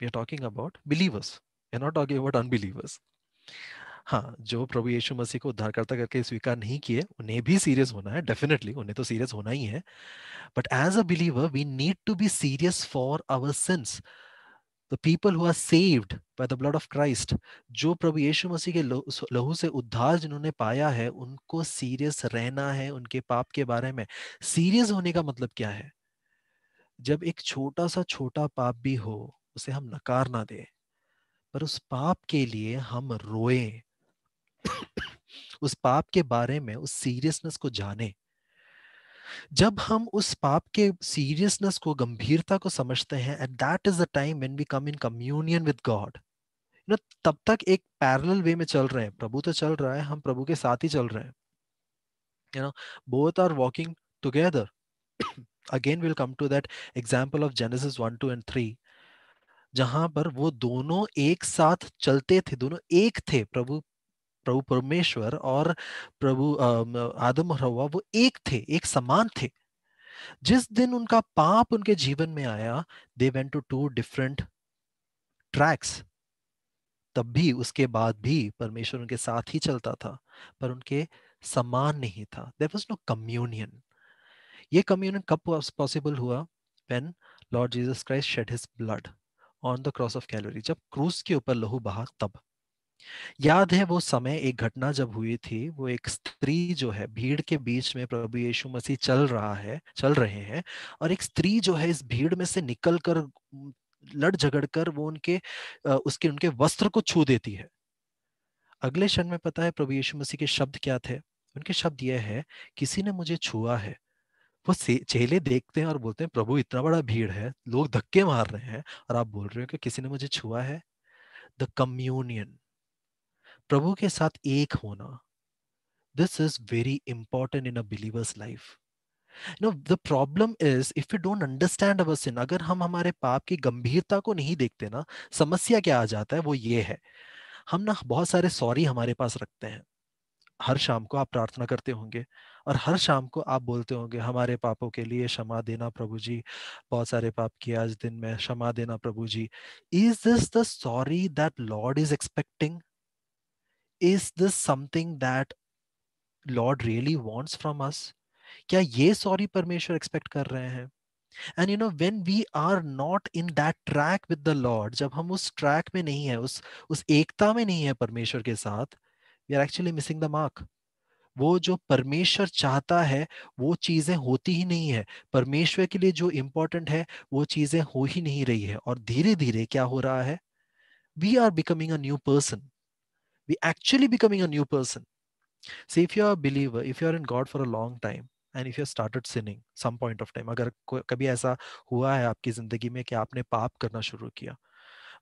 we are talking about believers we are not talking about unbelievers हाँ जो प्रभु यीशु मसीह को उद्धारकर्ता करके स्वीकार नहीं किए उन्हें भी सीरियस होना है डेफिनेटली उन्हें तो सीरियस होना ही है but as a believer we need to be serious for our sins the people who are saved by the blood of Christ जो प्रभु यीशु मसीह के लहू से उद्धार जिन्होंने पाया है उनको सीरियस रहना है उनके पाप के बारे में सीरियस होने का मतलब क्या है जब एक छोटा सा छोटा पाप भी हो उसे हम नकार ना दें पर उस पाप के लिए हम रोए उस पाप के बारे में उस सीरियसनेस को जाने जब हम उस पाप के सीरियसनेस को गंभीरता को समझते हैं at that is the time when we come in communion with God you know तब तक एक पैरेलल वे में चल रहे हैं प्रभु तो चल रहा है हम प्रभु के साथ ही चल रहे हैं you know both are walking together again will come to that example of Genesis 1 2 and 3 जहां पर वो दोनों एक साथ चलते थे दोनों एक थे प्रभु प्रभु परमेश्वर और प्रभु आदम और हवा वो एक थे एक समान थे जिस दिन उनका पाप उनके जीवन में आया they went to two different tracks तब भी उसके बाद भी परमेश्वर उनके साथ ही चलता था पर उनके समान नहीं था देर वॉज नो कम्युनियन ये कम्युनियन कब पॉसिबल हुआ when Lord Jesus Christ shed his blood on the cross of Calvary जब क्रूस के ऊपर लहू बहा तब याद है वो समय एक घटना जब हुई थी वो एक स्त्री जो है भीड़ के बीच में प्रभु यीशु मसीह चल रहा है चल रहे हैं और एक स्त्री जो है इस भीड़ में से निकल कर लड़ झगड़ कर वो उनके उसके उनके वस्त्र को छू देती है अगले क्षण में पता है प्रभु यीशु मसीह के शब्द क्या थे उनके शब्द यह है किसी ने मुझे छुआ है वो चेले देखते हैं और बोलते हैं प्रभु इतना बड़ा भीड़ है लोग धक्के मार रहे हैं और आप बोल रहे हो कि किसी ने मुझे छुआ है द कम्यूनियन प्रभु के साथ एक होना this is very important in a believer's life no the problem is if you don't understand our sin अगर हम हमारे पाप की गंभीरता को नहीं देखते ना समस्या क्या आ जाता है वो ये है हम ना बहुत सारे सॉरी हमारे पास रखते हैं हर शाम को आप प्रार्थना करते होंगे और हर शाम को आप बोलते होंगे हमारे पापों के लिए क्षमा देना प्रभु जी बहुत सारे पाप किए आज दिन में क्षमा देना प्रभु जी is this the sorry that Lord is expecting is this something that Lord really wants from us क्या ये सॉरी परमेश्वर एक्सपेक्ट कर रहे हैं and you know when we are not in that track with the Lord जब हम उस track में नहीं है उस उस एकता में नहीं है परमेश्वर के साथ we are actually missing the mark वो जो परमेश्वर चाहता है वो चीज़ें होती ही नहीं है परमेश्वर के लिए जो इम्पोर्टेंट है वो चीज़ें हो ही नहीं रही है और धीरे धीरे क्या हो रहा है we are becoming a new person we actually becoming a new person see if you are believer if you are in God for a long time and if you started sinning some point of time अगर कभी ऐसा हुआ है आपकी जिंदगी में कि आपने पाप करना शुरू किया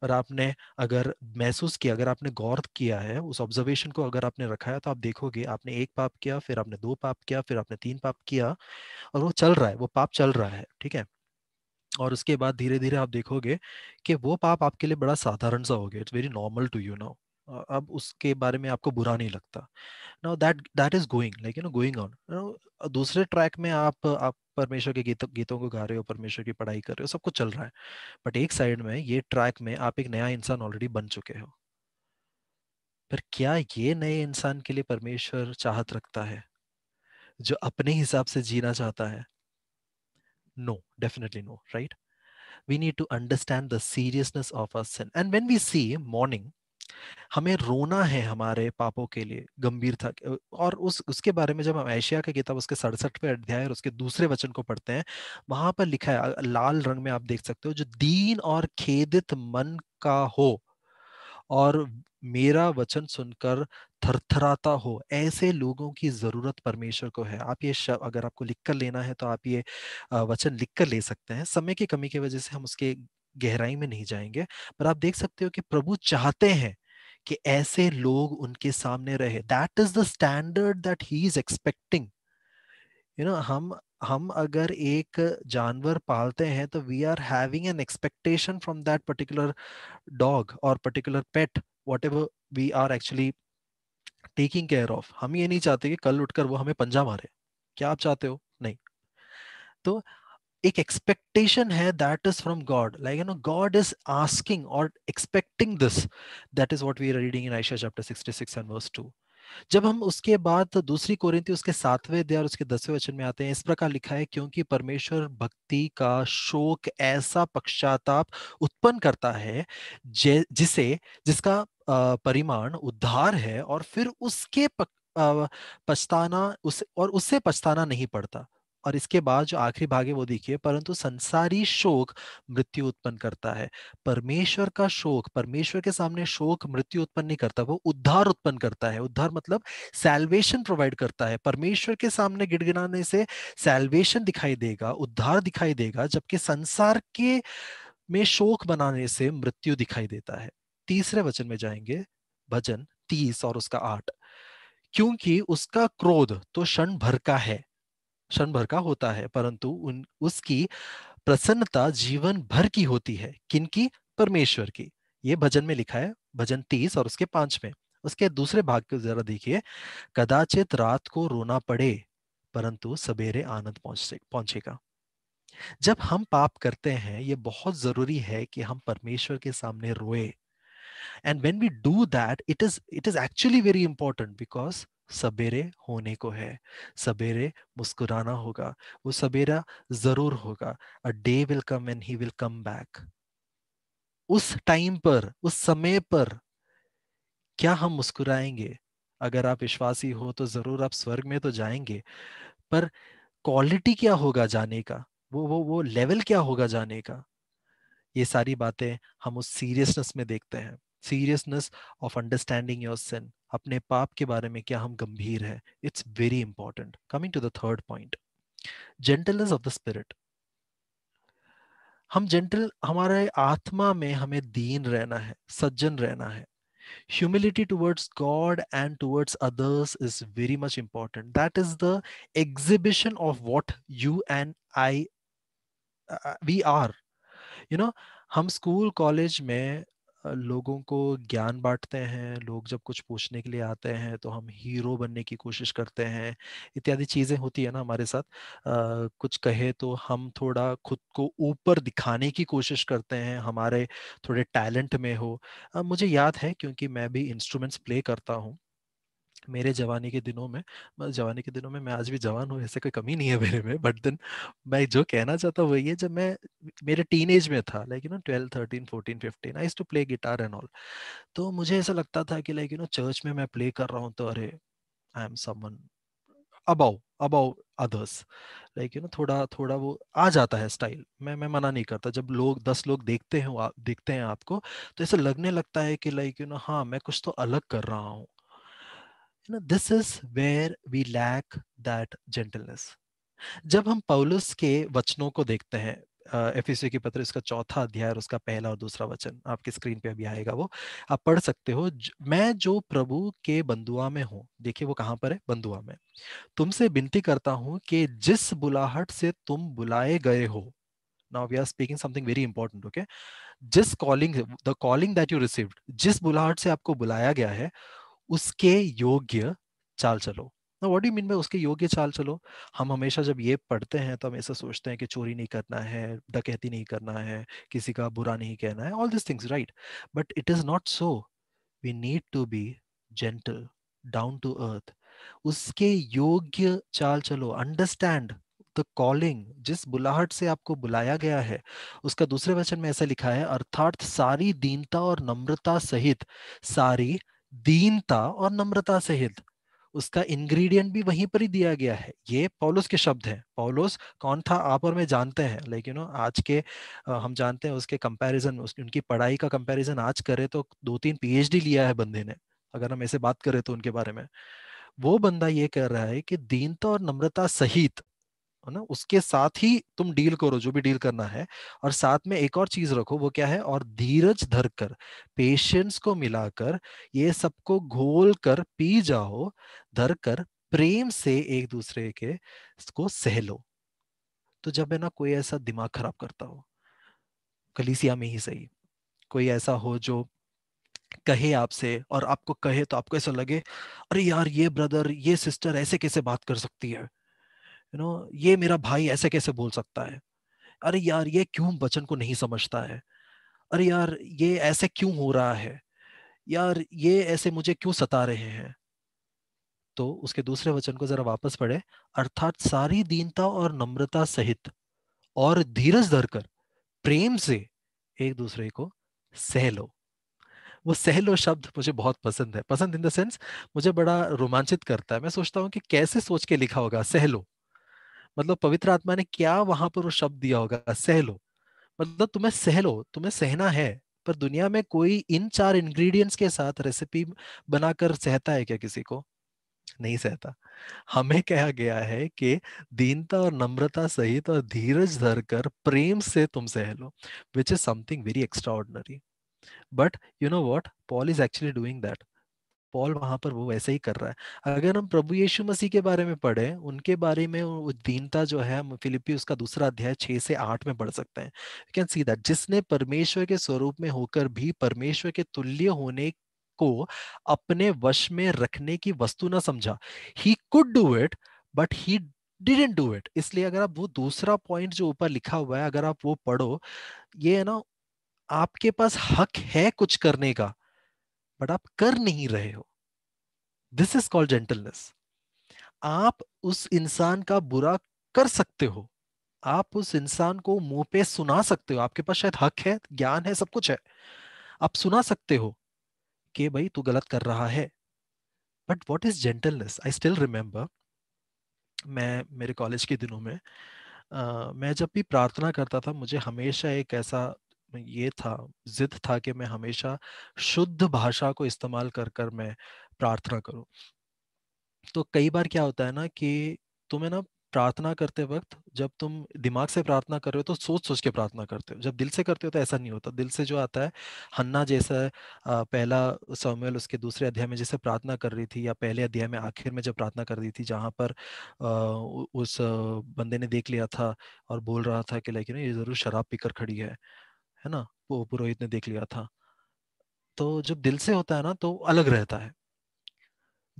और आपने अगर महसूस किया अगर आपने गौर किया है उस ऑब्जर्वेशन को अगर आपने रखा है तो आप देखोगे आपने एक पाप किया फिर आपने दो पाप किया फिर आपने तीन पाप किया और वो चल रहा है वो पाप चल रहा है ठीक है और उसके बाद धीरे धीरे आप देखोगे कि वो पाप आपके लिए बड़ा साधारण सा हो गया it's very normal to you now अब उसके बारे में आपको बुरा नहीं लगता now that that is going like you know going on दूसरे ट्रैक में आप आप परमेश्वर के गीत, गीतों को गा रहे हो परमेश्वर की पढ़ाई कर रहे हो सब कुछ चल रहा है बट एक साइड में ये ट्रैक में आप एक नया इंसान ऑलरेडी बन चुके हो पर क्या ये नए इंसान के लिए परमेश्वर चाहत रखता है जो अपने हिसाब से जीना चाहता है no definitely no right we need to understand the seriousness of our sin and when we see morning हमें रोना है हमारे पापों के लिए गंभीर था और उस उसके बारे में जब हम ऐशिया का किताब उसके सड़सठवें अध्याय और उसके दूसरे वचन को पढ़ते हैं वहां पर लिखा है लाल रंग में आप देख सकते हो जो दीन और खेदित मन का हो और मेरा वचन सुनकर थरथराता हो ऐसे लोगों की ज़रूरत परमेश्वर को है आप ये शब अगर आपको लिख कर लेना है तो आप ये वचन लिख कर ले सकते हैं समय की कमी की वजह से हम उसके गहराई में नहीं जाएंगे पर आप देख सकते हो कि प्रभु चाहते हैं कि ऐसे लोग उनके सामने रहे that is the standard that he is expecting you know हम हम अगर एक जानवर पालते हैं तो we are having an expectation from that particular dog और particular pet whatever we are actually taking care of हम ये नहीं चाहते कि कल उठकर वो हमें पंजा मारे क्या आप चाहते हो नहीं तो एक एक्सपेक्टेशन है that is from God like you know God is asking और expecting this that is what we are reading in Isaiah chapter 66 and verse 2 जब हम उसके बाद दूसरी कोरिंती उसके सातवें अध्याय और उसके दसवें वचन में आते हैं इस प्रकार लिखा है क्योंकि परमेश्वर भक्ति का शोक ऐसा पश्चाताप उत्पन्न करता है जिसे जिसका परिमाण उद्धार है और फिर उसके पछताना उस और उससे पछताना नहीं पड़ता और इसके बाद जो आखिरी भाग है वो देखिए परंतु संसारी शोक मृत्यु उत्पन्न करता है परमेश्वर का शोक परमेश्वर के सामने शोक मृत्यु उत्पन्न नहीं करता वो उद्धार उत्पन्न करता है उद्धार मतलब सैलवेशन प्रोवाइड करता है परमेश्वर के सामने गिड़गिड़ाने से सैलवेशन दिखाई देगा उद्धार दिखाई देगा जबकि संसार के में शोक बनाने से मृत्यु दिखाई देता है तीसरे वचन में जाएंगे भजन तीस और उसका आठ क्योंकि उसका क्रोध तो क्षण भर का है क्षण भर का होता है परंतु उन उसकी प्रसन्नता जीवन भर की होती है किनकी परमेश्वर की ये भजन में लिखा है भजन तीस और उसके पांच में उसके दूसरे भाग को जरा देखिए कदाचित रात को रोना पड़े परंतु सवेरे आनंद पहुंचे पहुंचेगा जब हम पाप करते हैं ये बहुत जरूरी है कि हम परमेश्वर के सामने रोए and when we do that it is it is actually very important because सवेरे होने को है सवेरे मुस्कुराना होगा वो सवेरा जरूर होगा a day will come and he will come back उस टाइम पर उस समय पर क्या हम मुस्कुराएंगे अगर आप विश्वासी हो तो जरूर आप स्वर्ग में तो जाएंगे पर क्वालिटी क्या होगा जाने का वो वो वो लेवल क्या होगा जाने का ये सारी बातें हम उस सीरियसनेस में देखते हैं seriousness of understanding your sin अपने पाप के बारे में क्या हम गंभीर हैं it's very important coming to the third point gentleness of the spirit हम जेंटल हमारे आत्मा में हमें दीन रहना है सज्जन रहना है humility towards god and towards others is very much important that is the exhibition of what you and i uh, we are you know हम स्कूल कॉलेज में लोगों को ज्ञान बांटते हैं लोग जब कुछ पूछने के लिए आते हैं तो हम हीरो बनने की कोशिश करते हैं इत्यादि चीज़ें होती है ना हमारे साथ आ, कुछ कहे तो हम थोड़ा खुद को ऊपर दिखाने की कोशिश करते हैं हमारे थोड़े टैलेंट में हो आ, मुझे याद है क्योंकि मैं भी इंस्ट्रूमेंट्स प्ले करता हूँ मेरे जवानी के दिनों में जवानी के दिनों में मैं आज भी जवान हूँ ऐसे कोई कमी नहीं है मेरे में बट देन मैं जो कहना चाहता हूँ वही है जब मैं मेरे टीन एज में था like you know twelve thirteen fourteen fifteen I to play guitar and all तो मुझे ऐसा लगता था कि लाइक यू नो चर्च में मैं प्ले कर रहा हूँ तो अरे I am summon about about others like you know थोड़ा थोड़ा वो आ जाता है स्टाइल मैं मैं मना नहीं करता जब लोग दस लोग देखते हैं देखते हैं आपको तो ऐसा लगने लगता है कि लाइक यू नो हाँ मैं कुछ तो अलग कर रहा हूँ you know, this is where we lack that gentleness जब हम पौलुस के वचनों को देखते हैं एफ uh, के पत्र इसका चौथा अध्याय और उसका पहला और दूसरा वचन आपके स्क्रीन पे अभी आएगा वो आप पढ़ सकते हो मैं जो प्रभु के बंधुआ में हूँ देखिए वो कहाँ पर है बंधुआ में तुमसे विनती करता हूँ कि जिस बुलाहट से तुम बुलाए गए हो now we are speaking something very important okay जिस calling the calling that you received जिस बुलाहट से आपको बुलाया गया है उसके योग्य चाल चलो ना वॉट यू मीन में उसके योग्य चाल चलो हम हमेशा जब ये पढ़ते हैं तो हम ऐसा सोचते हैं कि चोरी नहीं करना है डकैती नहीं करना है किसी का बुरा नहीं कहना है all this things right but it is not so we need to be gentle down to earth उसके योग्य चाल चलो अंडरस्टैंड द कॉलिंग जिस बुलाहट से आपको बुलाया गया है उसका दूसरे वचन में ऐसा लिखा है अर्थात सारी दीनता और नम्रता सहित सारी दीनता और नम्रता सहित उसका इंग्रेडिएंट भी वहीं पर ही दिया गया है ये पॉलोस के शब्द हैं पॉलोस कौन था आप और मैं जानते हैं लेकिन आज के हम जानते हैं उसके कंपैरिजन उनकी पढ़ाई का कंपैरिजन आज करें तो दो तीन पीएचडी लिया है बंदे ने अगर हम ऐसे बात करें तो उनके बारे में वो बंदा ये कह रहा है कि दीनता और नम्रता सहित ना उसके साथ ही तुम डील करो जो भी डील करना है और साथ में एक और चीज रखो वो क्या है और धीरज धर कर पेशेंस को मिलाकर ये सबको घोल कर पी जाओ धरकर प्रेम से एक दूसरे के को सहलो तो जब है ना कोई ऐसा दिमाग खराब करता हो कलीसिया में ही सही कोई ऐसा हो जो कहे आपसे और आपको कहे तो आपको ऐसा लगे अरे यार ये ब्रदर ये सिस्टर ऐसे कैसे बात कर सकती है यू नो ये मेरा भाई ऐसे कैसे बोल सकता है अरे यार ये क्यों बचन को नहीं समझता है अरे यार ये ऐसे क्यों हो रहा है यार ये ऐसे मुझे क्यों सता रहे हैं तो उसके दूसरे वचन को जरा वापस पढ़े अर्थात सारी दीनता और नम्रता सहित और धीरज धरकर प्रेम से एक दूसरे को सह लो वो सहलो शब्द मुझे बहुत पसंद है पसंद इन द सेंस मुझे बड़ा रोमांचित करता है मैं सोचता हूँ कि कैसे सोच के लिखा होगा सहलो मतलब पवित्र आत्मा ने क्या वहां पर वो शब्द दिया होगा सहलो मतलब तुम्हें सहलो तुम्हें सहना है पर दुनिया में कोई इन चार इंग्रेडिएंट्स के साथ रेसिपी बनाकर सहता है क्या किसी को नहीं सहता हमें कहा गया है कि दीनता और नम्रता सहित और धीरज धर कर प्रेम से तुम सह लो which is something very extra but you know what Paul is actually doing that Paul वहां पर वो वैसे ही कर रहा है अगर हम प्रभु यीशु मसीह के बारे में पढ़े उनके बारे में वो दीनता जो है फिलिपी उसका दूसरा अध्याय छह से आठ में पढ़ सकते हैं कैन सी दैट जिसने परमेश्वर के स्वरूप में होकर भी परमेश्वर के तुल्य होने को अपने वश में रखने की वस्तु ना समझा he could do it but he didn't do it इसलिए अगर आप वो दूसरा पॉइंट जो ऊपर लिखा हुआ है अगर आप वो पढ़ो ये है ना आपके पास हक है कुछ करने का बट आप कर नहीं रहे हो दिस इज कॉल्ड जेंटलनेस आप उस इंसान का बुरा कर सकते हो आप उस इंसान को मुंह पे सुना सकते हो आपके पास शायद हक है ज्ञान है सब कुछ है आप सुना सकते हो कि भाई तू गलत कर रहा है but what is gentleness I still remember मैं मेरे कॉलेज के दिनों में आ, मैं जब भी प्रार्थना करता था मुझे हमेशा एक ऐसा में ये था जिद था कि मैं हमेशा शुद्ध भाषा को इस्तेमाल कर कर मैं प्रार्थना करूं तो कई बार क्या होता है ना कि तुम्हें ना प्रार्थना करते वक्त जब तुम दिमाग से प्रार्थना कर रहे हो तो सोच सोच के प्रार्थना करते हो जब दिल से करते हो तो ऐसा नहीं होता दिल से जो आता है हन्ना जैसा पहला सामुएल उसके दूसरे अध्याय में जैसे प्रार्थना कर रही थी या पहले अध्याय में आखिर में जब प्रार्थना कर रही थी जहाँ पर उस बंदे ने देख लिया था और बोल रहा था कि लेकिन ये जरूर शराब पीकर खड़ी है है ना वो पुरोहित ने देख लिया था तो जब दिल से होता है ना तो अलग रहता है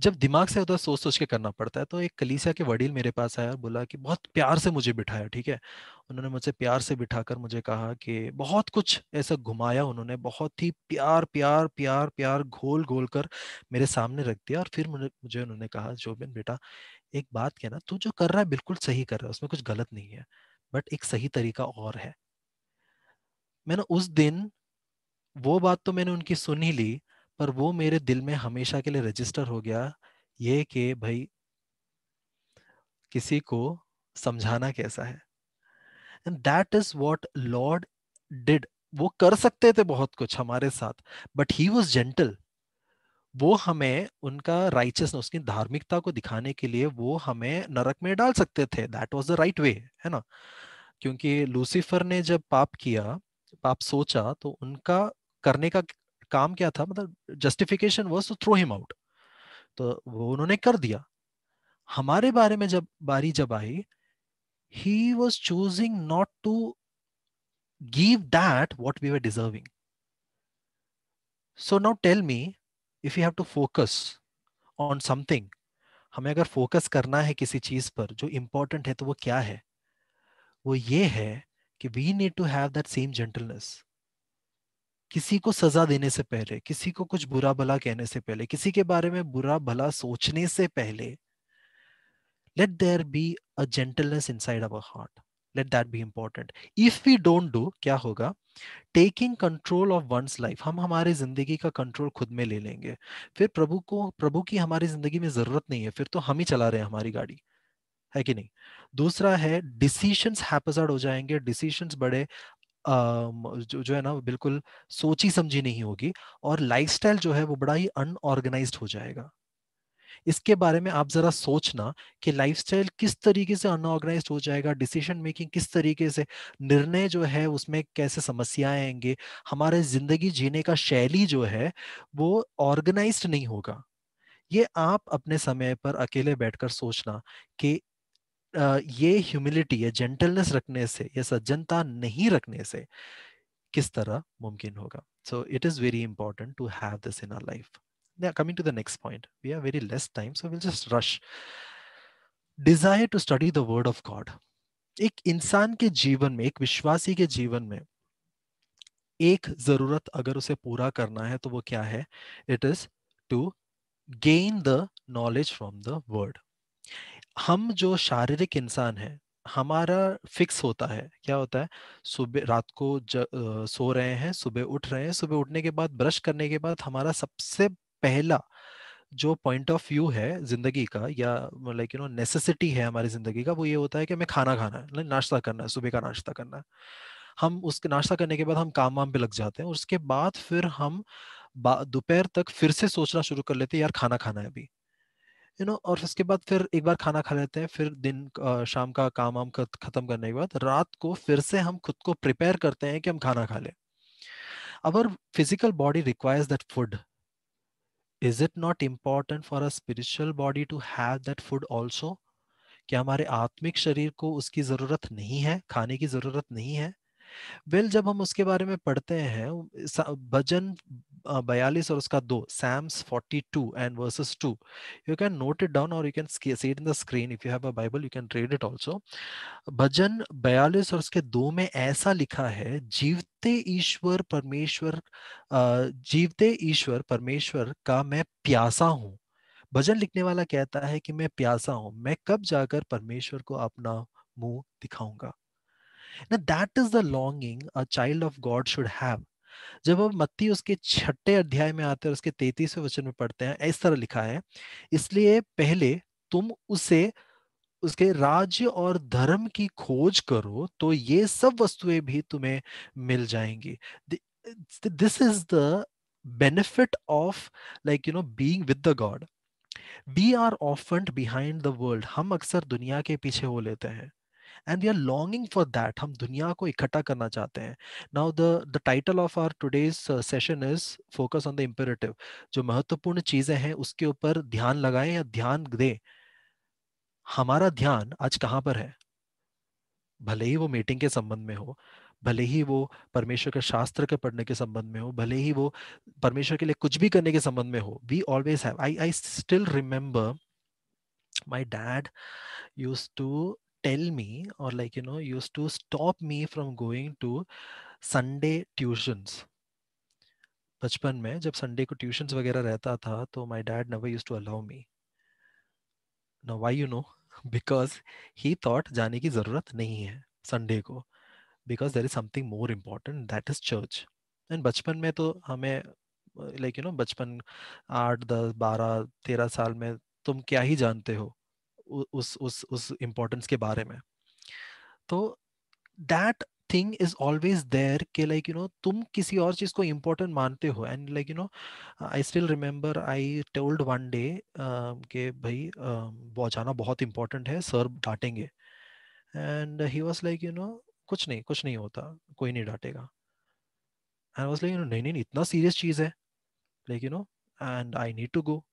जब दिमाग से होता है सोच सोच के करना पड़ता है तो एक कलीसिया के वडील मेरे पास आया और बोला कि बहुत प्यार से मुझे बिठाया ठीक है उन्होंने मुझे प्यार से बिठाकर मुझे कहा कि बहुत कुछ ऐसा घुमाया उन्होंने बहुत ही प्यार प्यार प्यार प्यार घोल घोल कर मेरे सामने रख दिया और फिर मुझे उन्होंने कहा जो बेटा एक बात कहना तू जो कर रहा है बिल्कुल सही कर रहा है उसमें कुछ गलत नहीं है बट एक सही तरीका और है मैंने उस दिन वो बात तो मैंने उनकी सुन ही ली पर वो मेरे दिल में हमेशा के लिए रजिस्टर हो गया ये कि भाई किसी को समझाना कैसा है and that is what Lord did वो कर सकते थे बहुत कुछ हमारे साथ बट ही वॉज जेंटल वो हमें उनका राइचसनेस उसकी धार्मिकता को दिखाने के लिए वो हमें नरक में डाल सकते थे that was the right way है ना क्योंकि लूसीफर ने जब पाप किया पाप सोचा तो उनका करने का काम क्या था मतलब justification was to throw him out तो वो उन्होंने कर दिया हमारे बारे में जब बारी जब आई he was choosing not to give that what we were deserving so now tell me if you have to focus on something हमें अगर फोकस करना है किसी चीज पर जो इंपॉर्टेंट है तो वो क्या है वो ये है कि we need to have that same gentleness किसी को सजा देने से पहले किसी को कुछ बुरा भला कहने से पहले किसी के बारे में बुरा भला सोचने से पहले let let be a gentleness inside our heart let that be important if we don't do क्या होगा taking control of one's life हम हमारे जिंदगी का कंट्रोल खुद में ले लेंगे फिर प्रभु को प्रभु की हमारी जिंदगी में जरूरत नहीं है फिर तो हम ही चला रहे हैं हमारी गाड़ी है कि नहीं दूसरा है डिसीशंस हैपसाड हो जाएंगे डिसीशंस बड़े जो जो है ना बिल्कुल सोची समझी नहीं होगी और लाइफस्टाइल जो है वो बड़ा ही अनऑर्गेनाइज्ड हो जाएगा इसके बारे में आप जरा सोचना कि लाइफस्टाइल किस तरीके से अनऑर्गेनाइज हो जाएगा डिसीजन मेकिंग किस तरीके से निर्णय जो है उसमें कैसे समस्याएं आएंगे हमारे जिंदगी जीने का शैली जो है वो ऑर्गेनाइज नहीं होगा ये आप अपने समय पर अकेले बैठकर सोचना कि ये ह्यूमिलिटी या जेंटलनेस रखने से या सज्जनता नहीं रखने से किस तरह मुमकिन होगा so it is very important to have this in our life coming to the next next point, we have very less time, so we'll just rush. Desire to study the Word of एक इंसान के जीवन में एक विश्वासी के जीवन में एक जरूरत अगर उसे पूरा करना है तो वो क्या है it is to gain the knowledge from the word हम जो शारीरिक इंसान है हमारा फिक्स होता है क्या होता है सुबह रात को ज, आ, सो रहे हैं सुबह उठ रहे हैं सुबह उठने के बाद ब्रश करने के बाद हमारा सबसे पहला जो पॉइंट ऑफ व्यू है जिंदगी का या लाइक यू नो नेसेसिटी है हमारी जिंदगी का वो ये होता है कि हमें खाना खाना है नाश्ता करना है सुबह का नाश्ता करना है हम उसके नाश्ता करने के बाद हम काम वाम पे लग जाते हैं उसके बाद फिर हम दोपहर तक फिर से सोचना शुरू कर लेते हैं यार खाना खाना है अभी यू नो और उसके बाद फिर एक बार खाना खा लेते हैं फिर दिन शाम का काम वाम खत्म करने के बाद रात को फिर से हम खुद को प्रिपेयर करते हैं कि हम खाना खा लें our physical body requires that food is it not important for a spiritual body to have that food also क्या हमारे आत्मिक शरीर को उसकी ज़रूरत नहीं है खाने की ज़रूरत नहीं है वेल well, जब हम उसके बारे में पढ़ते हैं भजन बयालीस और उसका दो psalms forty two and verses two you can note it down और you can see in the screen if you have a Bible you can read it also भजन बयालीस और उसके दो में ऐसा लिखा है जीवते ईश्वर परमेश्वर जीवते ईश्वर परमेश्वर का मैं प्यासा हूँ भजन लिखने वाला कहता है कि मैं प्यासा हूं मैं कब जाकर परमेश्वर को अपना मुंह दिखाऊंगा that is the longing a child of God should have जब हम मत्ती उसके छठे अध्याय में आते हैं उसके तैतीसवें वचन में पढ़ते हैं इस तरह लिखा है इसलिए पहले तुम उसे उसके राज्य और धर्म की खोज करो तो ये सब वस्तुएं भी तुम्हें मिल जाएंगी this is the benefit of like you know being with the God we are ऑफेंट बिहाइंड द वर्ल्ड हम अक्सर दुनिया के पीछे हो लेते हैं and we are longing for that हम दुनिया को इकट्ठा करना चाहते हैं now the the title of our today's session is focus on the imperative जो महत्वपूर्ण चीजें हैं उसके ऊपर ध्यान लगाएं या ध्यान दें हमारा ध्यान आज कहाँ पर है भले ही वो मीटिंग के संबंध में हो भले ही वो परमेश्वर के शास्त्र के पढ़ने के संबंध में हो भले ही वो परमेश्वर के लिए कुछ भी करने के संबंध में हो we always have I I still remember my dad used to tell me or like you know used to stop me from going to Sunday tuitions बचपन में जब संडे को ट्यूशंस वगैरह रहता था तो my dad never used to allow me now why you know because he thought जाने की ज़रूरत नहीं है संडे को because there is something more important that is church and बचपन में तो हमें लाइक यू नो बचपन आठ दस बारह तेरह साल में तुम क्या ही जानते हो उस उस उस इम्पोर्टेंस के बारे में तो that thing is always there के लाइक यू नो तुम किसी और चीज़ को इम्पोर्टेंट मानते हो and like you know I still remember I told one day के भाई uh, जाना बहुत इम्पोर्टेंट है सर डांटेंगे and he was like you know कुछ नहीं कुछ नहीं होता कोई नहीं डांटेगा and was like you know नहीं नहीं इतना सीरियस चीज़ है like you know and I need to go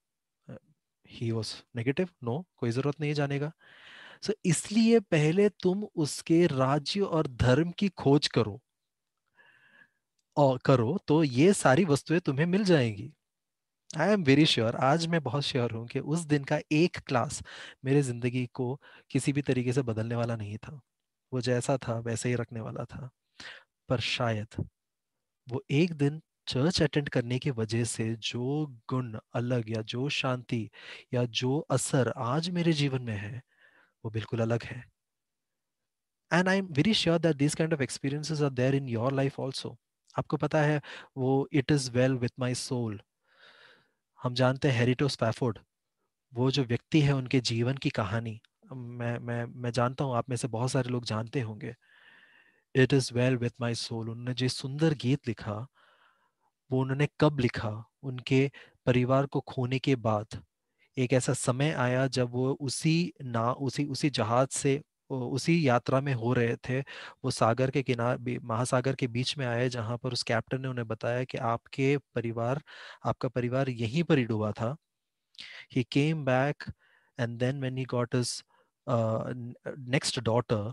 he was negative no कोई जरूरत नहीं जाने का सो so, इसलिए पहले तुम उसके राज्य और धर्म की खोज करो और करो तो ये सारी वस्तुएं तुम्हें मिल जाएंगी आई एम वेरी श्योर आज मैं बहुत श्योर हूं कि उस दिन का एक क्लास मेरे जिंदगी को किसी भी तरीके से बदलने वाला नहीं था वो जैसा था वैसे ही रखने वाला था पर शायद वो एक दिन चर्च अटेंड करने की वजह से जो गुण अलग या जो शांति या जो असर आज मेरे जीवन में है वो बिल्कुल अलग है and I am very sure that this kind of experiences are there in your life also आपको पता है वो it is well with my soul हम जानते हैं हेरिटोस पैफोर्ड वो जो व्यक्ति है उनके जीवन की कहानी मैं मैं मैं जानता हूँ आप में से बहुत सारे लोग जानते होंगे it is well with my soul उन्होंने जो सुंदर गीत लिखा वो उन्होंने कब लिखा उनके परिवार को खोने के बाद एक ऐसा समय आया जब वो उसी ना उसी उसी जहाज से उसी यात्रा में हो रहे थे वो सागर के किनारे महासागर के बीच में आए जहां पर उस कैप्टन ने उन्हें बताया कि आपके परिवार आपका परिवार यहीं पर ही डूबा था he came back and then when he got his next daughter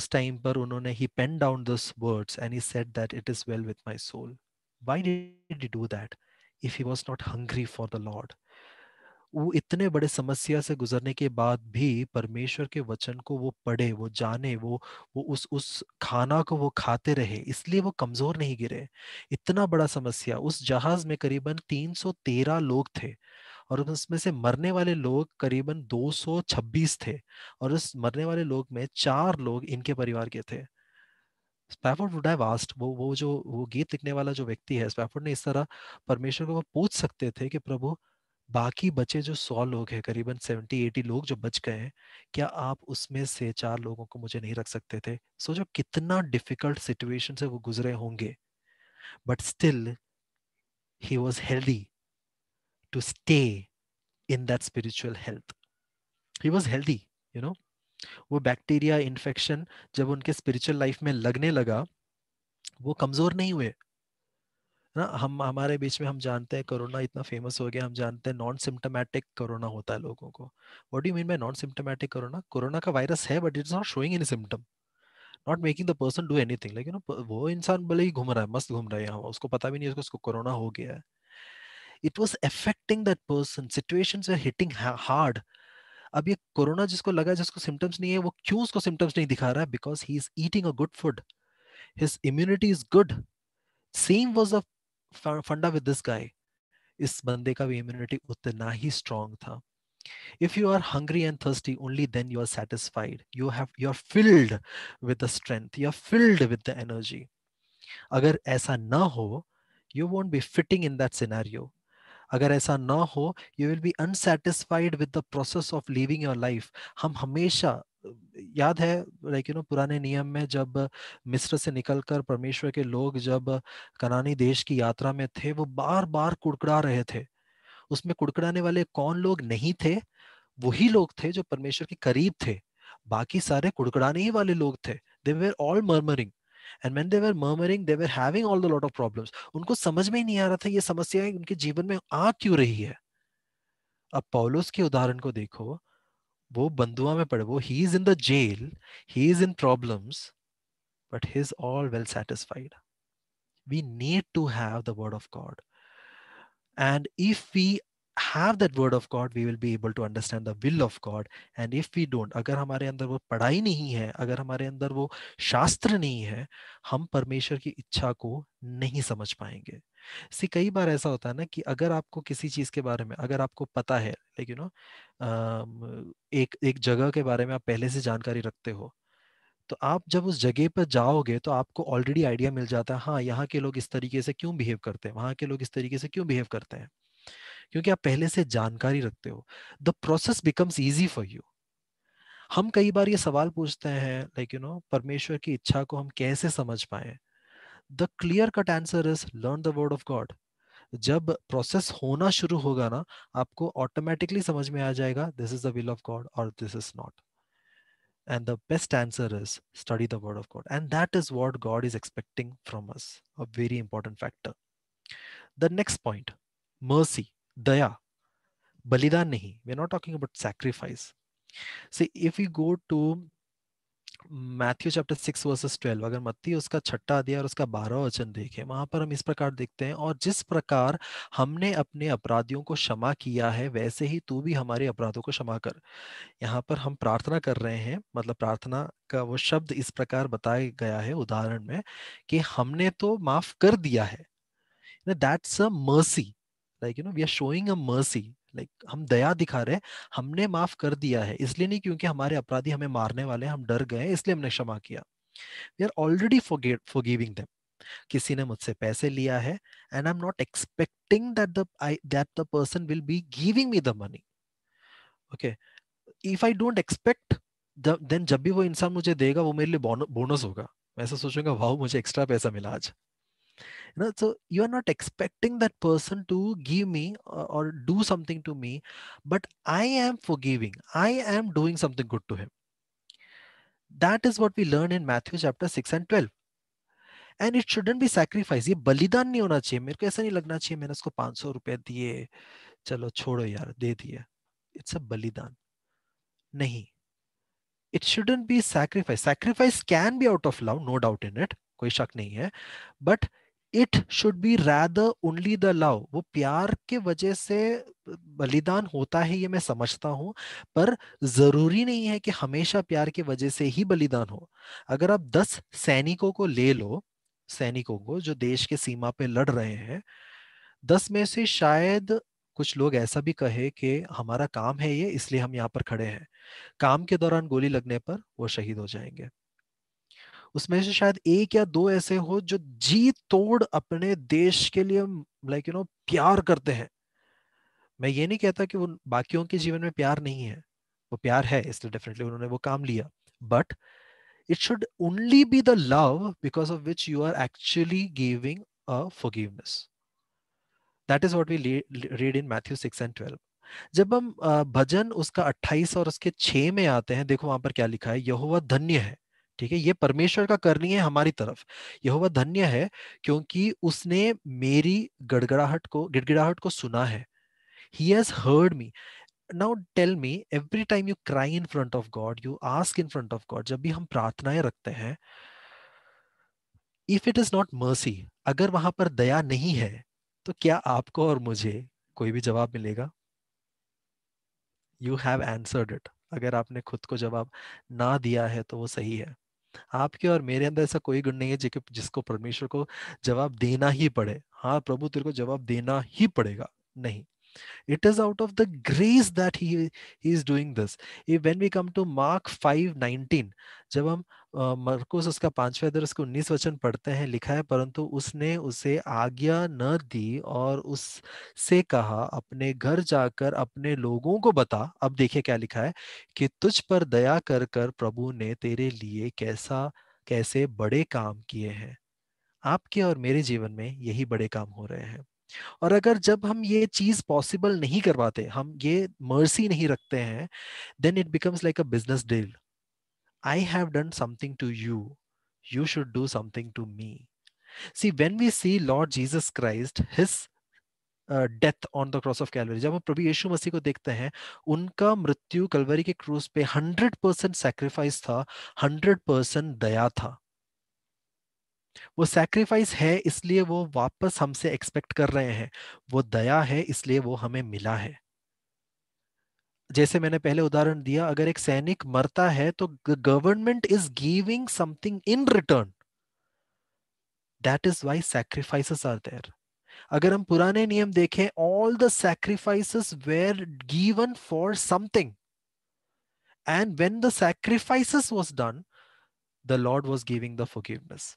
उस टाइम पर उन्होंने he pen down this words and he said that it is well with my soul why did he do that if he was not hungry for the lord वो इतने बड़े समस्या से गुजरने के बाद भी परमेश्वर के वचन को वो पढ़े वो जाने वो वो उस उस खाना को वो खाते रहे इसलिए वो कमजोर नहीं गिरे इतना बड़ा समस्या उस जहाज में करीबन 313 लोग थे और उसमें से मरने वाले लोग करीबन 226 थे और उस मरने वाले लोग में चार लोग इनके परिवार के थे स्पैफोर्ड वुड हैव आस्ट वो वो जो वो गीत लिखने वाला जो व्यक्ति है स्पैफोर्ड ने इस तरह परमेश्वर को वो पूछ सकते थे कि प्रभु बाकी बचे जो सौ लोग हैं करीबन सेवेंटी एटी लोग जो बच गए हैं क्या आप उसमें से चार लोगों को मुझे नहीं रख सकते थे सोचो कितना डिफिकल्ट सिचुएशन से वो गुजरे होंगे but still he was healthy to stay in that spiritual health he was healthy you know वो बैक्टीरिया इन्फेक्शन जब उनके स्पिरिचुअल लाइफ में लगने लगा वो कमज़ोर नहीं हुए ना हम हमारे बीच में हम जानते हैं कोरोना इतना फेमस हो गया हम जानते हैं नॉन सिम्टोमेटिक कोरोना होता है लोगों को what do mean by non symptomatic corona corona का वायरस है but it's not showing any symptom not making the person do anything लेकिन वो इंसान भले ही घूम रहा है मस्त घूम रहा है यहाँ उसको पता भी नहीं उसको कोरोना हो गया है it was affecting that person situation hitting hard अब ये कोरोना जिसको लगा जिसको सिम्टम्स नहीं है वो क्यों उसको सिम्टम्स नहीं दिखा रहा है because he is eating a good food his immunity is good same was a funda with this guy इस बंदे का भी इम्यूनिटी उतना ही स्ट्रांग था if you are hungry and thirsty only then you are satisfied you have you are filled with the strength you are filled with the energy agar aisa na ho you won't be fitting in that scenario अगर ऐसा ना हो you will be unsatisfied with the process of living your life हम हमेशा याद है like you no पुराने नियम में जब मिस्र से निकलकर परमेश्वर के लोग जब कनानी देश की यात्रा में थे वो बार बार कुड़कुड़ा रहे थे उसमें कुड़कुड़ाने वाले कौन लोग नहीं थे वही लोग थे जो परमेश्वर के करीब थे बाकी सारे कुड़कुड़ाने ही वाले लोग थे they were all murmuring and man they were murmuring they were having all the lot of problem उनको समझ में ही नहीं आ रहा था ये समस्या उनके जीवन में आ क्यों रही है अब पॉलोस के उदाहरण को देखो वो बंधुआ में पड़े वो he is in the jail he is in problems but he is all well satisfied we need to have the word of God and if we have that word of God, we will be able to understand the will of God. And if we don't, अगर हमारे अंदर वो पढ़ाई नहीं है अगर हमारे अंदर वो शास्त्र नहीं है हम परमेश्वर की इच्छा को नहीं समझ पाएंगे सी कई बार ऐसा होता है ना कि अगर आपको किसी चीज के बारे में अगर आपको पता है लाइक नो um, एक एक जगह के बारे में आप पहले से जानकारी रखते हो तो आप जब उस जगह पर जाओगे तो आपको ऑलरेडी आइडिया मिल जाता है हाँ यहाँ के लोग इस तरीके से क्यों बिहेव करते हैं वहाँ के लोग इस तरीके से क्यों बिहेव करते हैं क्योंकि आप पहले से जानकारी रखते हो the process becomes easy for you हम कई बार ये सवाल पूछते हैं लाइक यू नो परमेश्वर की इच्छा को हम कैसे समझ पाए the clear cut answer is learn the word of God जब प्रोसेस होना शुरू होगा ना आपको ऑटोमेटिकली समझ में आ जाएगा this is the will of God और this is not end the best answer is study the word of God and that is what God is expecting from us a very important factor the next point mercy बलिदान नहीं nahi. We're not talking about sacrifice. See if you go to Matthew chapter six verses twelve अगर मत्ती उसका छठा अध्याय और उसका बारह वचन देखें वहां पर हम इस प्रकार देखते हैं और जिस प्रकार हमने अपने अपराधियों को क्षमा किया है वैसे ही तू भी हमारे अपराधों को क्षमा कर यहाँ पर हम प्रार्थना कर रहे हैं मतलब प्रार्थना का वो शब्द इस प्रकार बताया गया है उदाहरण में कि हमने तो माफ कर दिया है that's a mercy like you know we are showing a mercy like हम दया दिखा रहे हैं हमने माफ कर दिया है इसलिए नहीं क्योंकि हमारे अपराधी हमें मारने वाले हैं हम डर गए इसलिए हमने क्षमा किया we are already forgiving them किसी ने मुझसे पैसे लिया है and I am not expecting that the I that the person will be giving me the money okay if I don't expect then जब भी वो इंसान मुझे देगा वो मेरे लिए बोनस होगा मैं ऐसा सोचूंगा वाह मुझे एक्स्ट्रा पैसा मिला आज you know so you are not expecting that person to give me or, uh, or do something to me but i am forgiving i am doing something good to him that is what we learn in matthew chapter 6 and 12 and it shouldn't be sacrifice ये बलिदान नहीं होना चाहिए मेरे को ऐसा नहीं लगना चाहिए मैंने उसको पांच सौ रुपये दिए चलो छोड़ो यार दे दिए. इट्स अ बलिदान नहीं it shouldn't be sacrifice sacrifice can be out of love no doubt in it कोई शक नहीं है but it should be rather only the love वो प्यार के वजह से बलिदान होता है ये मैं समझता हूँ पर जरूरी नहीं है कि हमेशा प्यार की वजह से ही बलिदान हो अगर आप दस सैनिकों को ले लो सैनिकों को जो देश के सीमा पे लड़ रहे हैं दस में से शायद कुछ लोग ऐसा भी कहे कि हमारा काम है ये इसलिए हम यहाँ पर खड़े हैं काम के दौरान गोली लगने पर वो शहीद हो जाएंगे उसमें से शायद एक या दो ऐसे हो जो जी तोड़ अपने देश के लिए लाइक यू नो प्यार करते हैं मैं ये नहीं कहता कि वो बाकियों के जीवन में प्यार नहीं है वो प्यार है इसलिए डेफिनेटली उन्होंने वो काम लिया but it should only be the love because of which you are actually giving a forgiveness that is what we read in Matthew six and twelve जब हम भजन उसका 28 और उसके 6 में आते हैं देखो वहां पर क्या लिखा है यहोवा धन्य है ठीक है ये परमेश्वर का करनी है हमारी तरफ यहोवा धन्य है क्योंकि उसने मेरी गड़गड़ाहट को गिड़गिड़ाहट को सुना है he has heard me now tell me every time you cry in front of God you ask in front of God जब भी हम प्रार्थनाएं रखते हैं if it is not mercy अगर वहां पर दया नहीं है तो क्या आपको और मुझे कोई भी जवाब मिलेगा यू हैव आंसर्ड इट अगर आपने खुद को जवाब ना दिया है तो वो सही है आपके और मेरे अंदर ऐसा कोई गुण नहीं है जिसको परमेश्वर को जवाब देना ही पड़े हाँ प्रभु तेरे को जवाब देना ही पड़ेगा नहीं it is out of the grace that he is doing this if if we come to Mark 5:19 जब हम मरकुस उसका पांचवे अदर उसके उन्नीस वचन पढ़ते हैं लिखा है परंतु उसने उसे आज्ञा न दी और उससे कहा अपने घर जाकर अपने लोगों को बता अब देखिए क्या लिखा है कि तुझ पर दया कर कर प्रभु ने तेरे लिए कैसा कैसे बड़े काम किए हैं आपके और मेरे जीवन में यही बड़े काम हो रहे हैं और अगर जब हम ये चीज पॉसिबल नहीं करवाते हम ये मर्सी नहीं रखते हैं then it becomes like a business deal I have done something to you. You should do something to me. See, when we see Lord Jesus Christ, his death on the cross of Calvary जब हम प्रभु यीशु मसीह को देखते हैं उनका मृत्यु कलवरी के cruise पे 100 percent sacrifice था 100 परसेंट दया था वो सैक्रिफाइस है इसलिए वो वापस हमसे एक्सपेक्ट कर रहे हैं वो दया है इसलिए वो हमें मिला है जैसे मैंने पहले उदाहरण दिया अगर एक सैनिक मरता है तो government is giving something in return that is why sacrifices are there अगर हम पुराने नियम देखें all the sacrifices were given for something and when the sacrifices was done the Lord was giving the forgiveness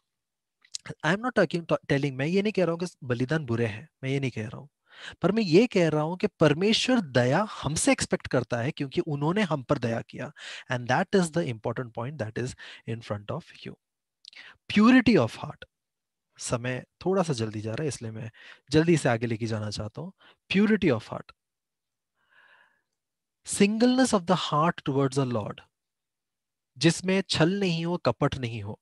I am not talking telling मैं ये नहीं कह रहा हूँ कि बलिदान बुरे हैं मैं ये नहीं कह रहा हूँ पर मैं ये कह रहा हूं कि परमेश्वर दया हमसे एक्सपेक्ट करता है क्योंकि उन्होंने हम पर दया किया and that is the important point that is in front of you purity of heart समय थोड़ा सा जल्दी जा रहा है इसलिए मैं जल्दी से आगे लेके जाना चाहता हूं purity of heart singleness of the heart towards a Lord जिसमें छल नहीं हो कपट नहीं हो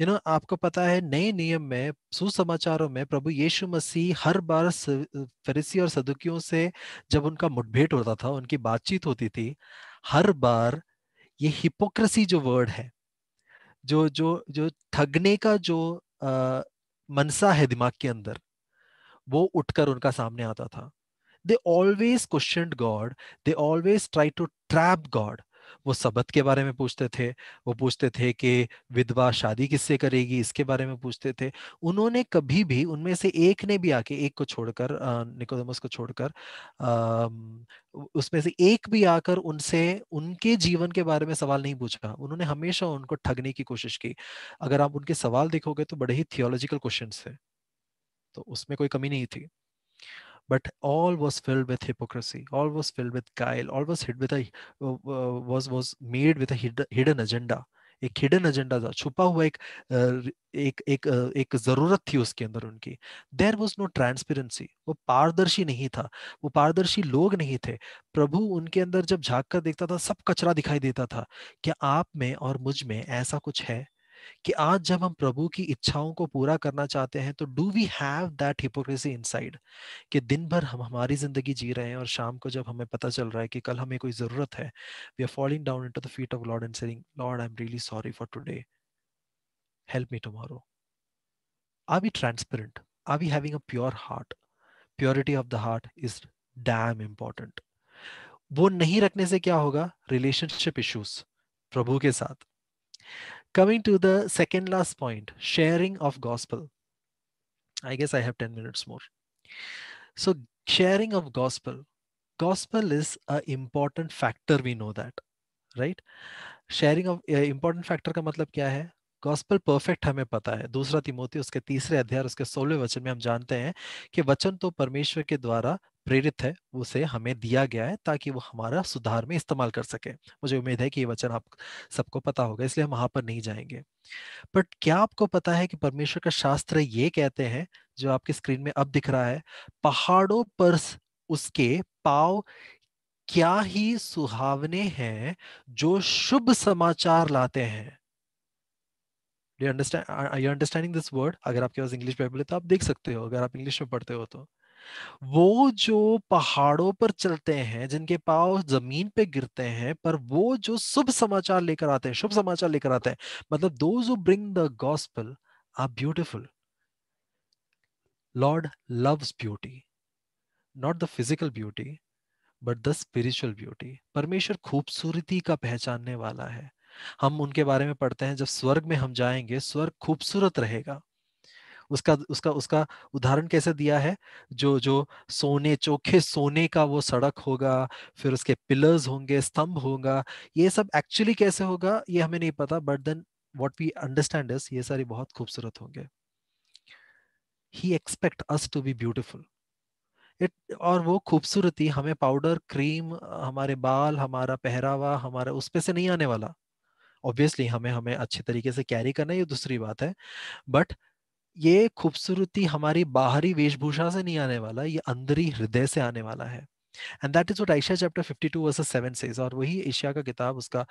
यू नो आपको पता है नए नियम में सुसमाचारों में प्रभु यीशु मसीह हर बार फरीसी और सदुकियों से जब उनका मुठभेट होता था उनकी बातचीत होती थी हर बार ये हिपोक्रेसी जो वर्ड है जो जो जो ठगने का जो आ, मनसा है दिमाग के अंदर वो उठकर उनका सामने आता था they always question God they always try to trap God वो सबत के बारे में पूछते थे वो पूछते थे कि विधवा शादी किससे करेगी इसके बारे में पूछते थे उन्होंने कभी भी उनमें से एक ने भी आके एक को छोड़कर निकोदमस को छोड़कर उसमें से एक भी आकर उनसे उनके जीवन के बारे में सवाल नहीं पूछा उन्होंने हमेशा उनको ठगने की कोशिश की अगर आप उनके सवाल देखोगे तो बड़े ही थियोलॉजिकल क्वेश्चन है तो उसमें कोई कमी नहीं थी but all was filled with hypocrisy all was filled with guile all was hid with a uh, uh was was made with a hid, hidden agenda एक हिडन एजेंडा था छुपा हुआ एक एक एक एक जरूरत थी उसके अंदर उनकी देर वॉज नो ट्रांसपेरेंसी वो पारदर्शी नहीं था वो पारदर्शी लोग नहीं थे प्रभु उनके अंदर जब झांक कर देखता था सब कचरा दिखाई देता था क्या आप में और मुझ में ऐसा कुछ है कि आज जब हम प्रभु की इच्छाओं को पूरा करना चाहते हैं तो do we have that hypocrisy inside कि दिन भर हम हमारी जिंदगी जी रहे हैं और शाम को जब हमें पता चल रहा है कि कल हमें कोई जरूरत है we are falling down into the feet of Lord and saying Lord I am really sorry for today help me tomorrow are we transparent are we having a pure heart purity of the heart is damn important वो नहीं रखने से क्या होगा relationship issues प्रभु के साथ Coming to the second last point, sharing of gospel. I guess I have 10 minutes more. So sharing of gospel. Gospel is an important factor, we know that, right? Sharing of uh, important factor का मतलब क्या है gospel perfect हमें पता है दूसरा तिमोती उसके तीसरे अध्याय उसके सोलह वचन में हम जानते हैं कि वचन तो परमेश्वर के द्वारा प्रेरित है उसे हमें दिया गया है ताकि वो हमारा सुधार में इस्तेमाल कर सके मुझे उम्मीद है कि ये वचन आप सबको पता होगा इसलिए हम वहां पर नहीं जाएंगे बट क्या आपको पता है कि परमेश्वर का शास्त्र ये कहते हैं जो आपकी स्क्रीन में अब दिख रहा है पहाड़ों पर उसके पाव क्या ही सुहावने हैं जो शुभ समाचार लाते हैं do understand are you understanding this word अगर आपके पास इंग्लिश बाइबल है तो आप देख सकते हो अगर आप इंग्लिश में पढ़ते हो तो वो जो पहाड़ों पर चलते हैं जिनके पाव जमीन पे गिरते हैं पर वो जो शुभ समाचार लेकर आते हैं शुभ समाचार लेकर आते हैं मतलब दोज जो bring the gospel are beautiful Lord loves beauty not the physical beauty but the spiritual beauty परमेश्वर खूबसूरती का पहचानने वाला है हम उनके बारे में पढ़ते हैं जब स्वर्ग में हम जाएंगे स्वर्ग खूबसूरत रहेगा उसका उसका उसका उदाहरण कैसे दिया है जो जो सोने चोखे सोने का वो सड़क होगा फिर उसके पिलर्स होंगे स्तंभ होगा ये सब एक्चुअली कैसे होगा ये हमें नहीं पता but then what we understand ये सारी बहुत खूबसूरत होंगे he expect us to be beautiful it और वो खूबसूरती हमें पाउडर क्रीम हमारे बाल हमारा पहरावा हमारा उस पे से नहीं आने वाला ऑब्वियसली हमें हमें अच्छे तरीके से कैरी करना ये दूसरी बात है बट ये खूबसूरती हमारी बाहरी वेशभूषा से नहीं आने वाला ये अंदरी हृदय से आने वाला है and that is what Isaiah chapter 52 verses 7 says और वही एशिया का किताब उसका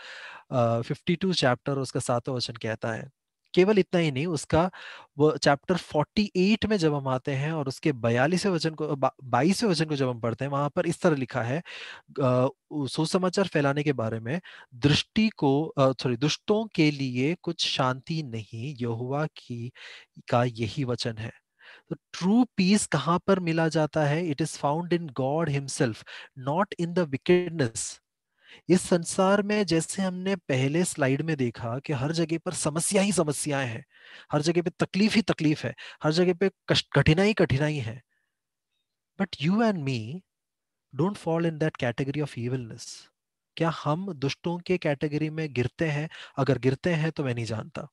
uh, 52 चैप्टर उसका सातवां वचन कहता है केवल इतना ही नहीं उसका वो चैप्टर 48 में जब हम आते हैं और उसके बयालीसवें वचन को बाईसवें वचन को जब हम पढ़ते हैं वहां पर इस तरह लिखा है सुसमाचार फैलाने के बारे में दृष्टि को सॉरी दुष्टों के लिए कुछ शांति नहीं यहुआ की का यही वचन है तो ट्रू पीस कहाँ पर मिला जाता है it is found in God himself not in the wickedness इस संसार में जैसे हमने पहले स्लाइड में देखा कि हर जगह पर समस्या ही समस्याएं हैं हर जगह पे तकलीफ ही तकलीफ है हर जगह पे कठिनाई कठिनाई है but you and me don't fall in that category of evilness क्या हम दुष्टों के कैटेगरी में गिरते हैं अगर गिरते हैं तो मैं नहीं जानता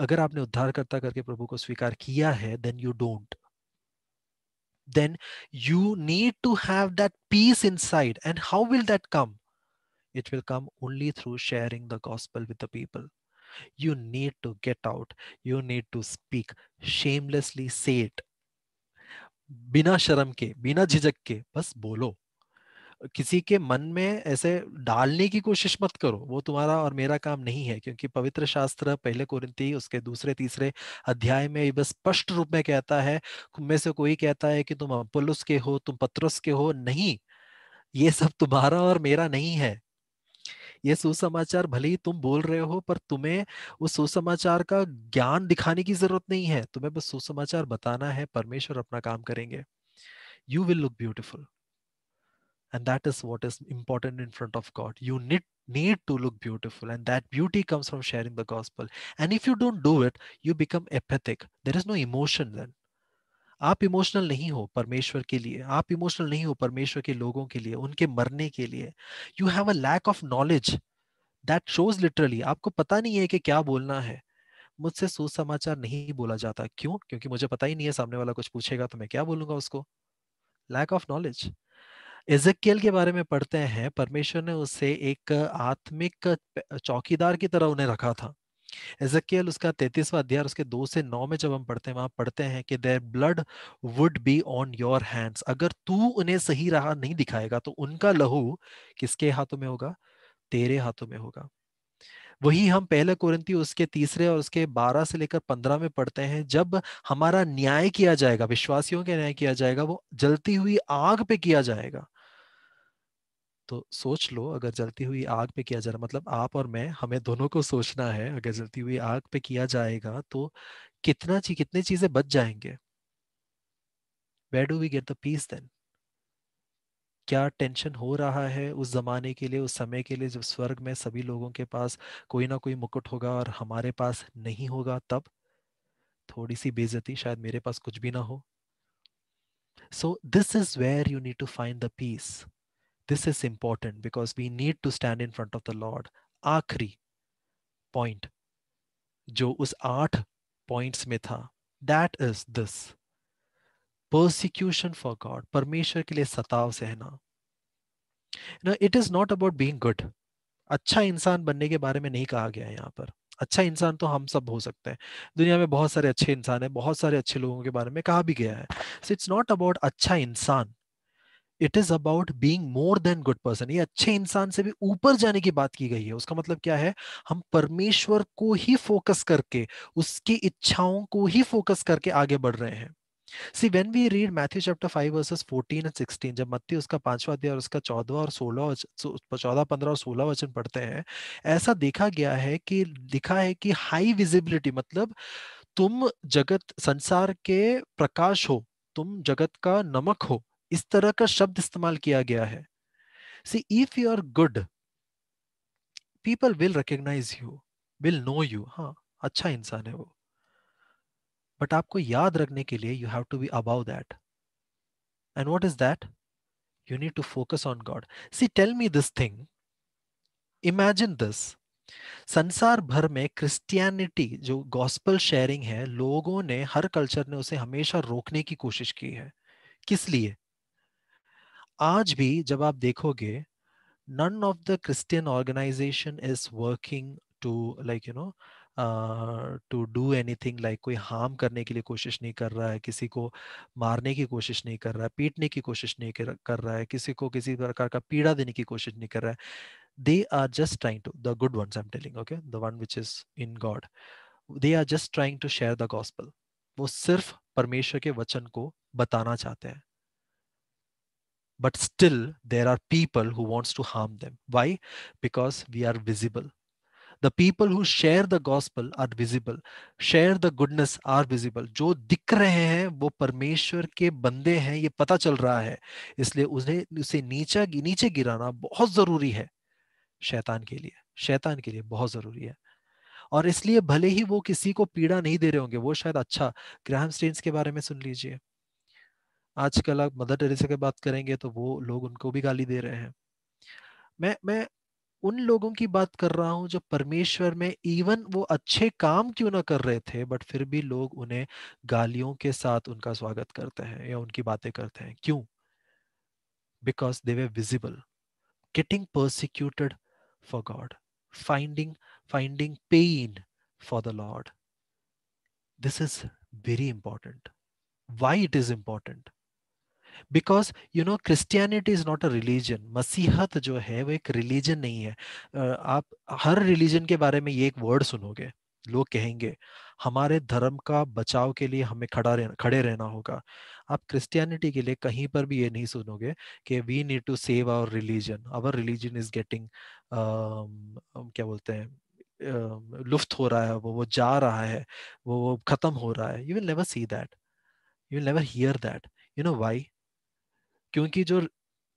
अगर आपने उद्धारकर्ता करके प्रभु को स्वीकार किया है then you don't then you need to have that peace inside. And how will that come? It will come only through sharing the gospel with the people. You need to get out. You need to speak. Shamelessly say it. Bina sharam ke, bina झिझक ke, bas bolo. किसी के मन में ऐसे डालने की कोशिश मत करो वो तुम्हारा और मेरा काम नहीं है क्योंकि पवित्र शास्त्र पहले कोरिंती उसके दूसरे तीसरे अध्याय में बस स्पष्ट रूप में कहता है में से कोई कहता है कि तुम अपोलुस के हो तुम पत्रस के हो नहीं ये सब तुम्हारा और मेरा नहीं है ये सुसमाचार भले ही तुम बोल रहे हो पर तुम्हें उस सुसमाचार का ज्ञान दिखाने की जरूरत नहीं है तुम्हें बस सुसमाचार बताना है परमेश्वर अपना काम करेंगे you will look beautiful and that is what is important in front of god you need need to look beautiful and that beauty comes from sharing the gospel and if you don't do it you become apathetic there is no emotion then आप emotional नहीं हो परमेश्वर के लिए आप emotional नहीं हो परमेश्वर के लोगों के लिए उनके मरने के लिए you have a lack of knowledge that shows literally आपको पता नहीं है कि क्या बोलना है मुझसे सुसमाचार नहीं बोला जाता क्यों क्योंकि मुझे पता ही नहीं है सामने वाला कुछ पूछेगा तो मैं क्या बोलूंगा उसको लैक ऑफ नॉलेज इजकेल के बारे में पढ़ते हैं परमेश्वर ने उसे एक आत्मिक चौकीदार की तरह उन्हें रखा था एजकेल उसका तैतीसवा अध्याय उसके दो से नौ में जब हम पढ़ते हैं वहां पढ़ते हैं कि their blood would be on your hands अगर तू उन्हें सही राह नहीं दिखाएगा तो उनका लहू किसके हाथों में होगा तेरे हाथों में होगा वही हम पहले कुरंती उसके तीसरे और उसके बारह से लेकर पंद्रह में पढ़ते हैं जब हमारा न्याय किया जाएगा विश्वासियों के न्याय किया जाएगा वो जलती हुई आग पे किया जाएगा तो सोच लो अगर जलती हुई आग पे किया जा रहा मतलब आप और मैं हमें दोनों को सोचना है अगर जलती हुई आग पे किया जाएगा तो कितना ची, कितनी चीजें बच जाएंगे where do we get the peace then क्या टेंशन हो रहा है उस जमाने के लिए उस समय के लिए जब स्वर्ग में सभी लोगों के पास कोई ना कोई मुकुट होगा और हमारे पास नहीं होगा तब थोड़ी सी बेजती शायद मेरे पास कुछ भी ना हो so this is where you need to find the peace This is important because we need to stand in front of the Lord. आखिरी पॉइंट जो उस आठ पॉइंट्स में था that is this persecution for God, परमेश्वर के लिए सताव सहना it is not about being good अच्छा इंसान बनने के बारे में नहीं कहा गया है यहाँ पर अच्छा इंसान तो हम सब हो सकते हैं दुनिया में बहुत सारे अच्छे इंसान है बहुत सारे अच्छे लोगों के बारे में कहा भी गया है सो इट्स नॉट अबाउट अच्छा इंसान it is about being more than good person ये अच्छे इंसान से भी ऊपर जाने की बात की गई है उसका मतलब क्या है हम परमेश्वर को ही फोकस करके उसकी इच्छाओं को ही फोकस करके आगे बढ़ रहे हैं see when we read Matthew chapter five verses fourteen and sixteen जब मत्ती उसका पांचवा अध्याय और उसका चौदवा और सोलह चौदह पंद्रह और सोलह वचन पढ़ते हैं ऐसा देखा गया है कि लिखा है कि हाई विजिबिलिटी मतलब तुम जगत संसार के प्रकाश हो तुम जगत का नमक हो इस तरह का शब्द इस्तेमाल किया गया है see if you are good people will recognise you will know you हाँ अच्छा इंसान है वो बट आपको याद रखने के लिए you have to be about that and what is that you need to focus on God see tell me this thing imagine this संसार भर में क्रिस्टियनिटी जो गॉस्पल शेयरिंग है लोगों ने हर कल्चर ने उसे हमेशा रोकने की कोशिश की है किस लिए आज भी जब आप देखोगे none of the Christian organisation is working to like you know to do anything like कोई हार्म करने के लिए कोशिश नहीं कर रहा है किसी को मारने की कोशिश नहीं कर रहा है पीटने की कोशिश नहीं कर रहा है किसी को किसी प्रकार का पीड़ा देने की कोशिश नहीं कर रहा है they are just trying to the good ones am telling okay the one which is in God they are just trying to share the gospel वो सिर्फ परमेश्वर के वचन को बताना चाहते हैं but still there are people who wants to harm them why because we are visible the people who share the gospel are visible share the goodness are visible जो दिख रहे हैं वो परमेश्वर के बंदे हैं ये पता चल रहा है इसलिए उन्हें उसे नीचे neeche girana bahut zaruri hai shaitan ke liye shaitan ke liye bahut zaruri hai और इसलिए भले ही वो किसी को पीड़ा नहीं दे रहे होंगे वो शायद अच्छा ग्राहम स्टेन्स के बारे में सुन लीजिए आजकल आप मदर टेरेसा की बात करेंगे तो वो लोग उनको भी गाली दे रहे हैं मैं मैं उन लोगों की बात कर रहा हूँ जो परमेश्वर में इवन वो अच्छे काम क्यों ना कर रहे थे बट फिर भी लोग उन्हें गालियों के साथ उनका स्वागत करते हैं या उनकी बातें करते हैं क्यों because they were visible getting persecuted for God finding finding pain for the Lord this is very important why it is important because you know Christianity is not a religion मसीहत जो है वो एक रिलीजन नहीं है आप हर religion के बारे में ये एक वर्ड सुनोगे लोग कहेंगे हमारे धर्म का बचाव के लिए हमें खड़ा रहना खड़े रहना होगा आप क्रिस्टियनिटी के लिए कहीं पर भी ये नहीं सुनोगे कि we need to save our religion our religion is getting क्या बोलते हैं uh, लुफ्त हो रहा है वो वो जा रहा है वो वो खत्म हो रहा है you will never see that you will never hear that you know why क्योंकि जो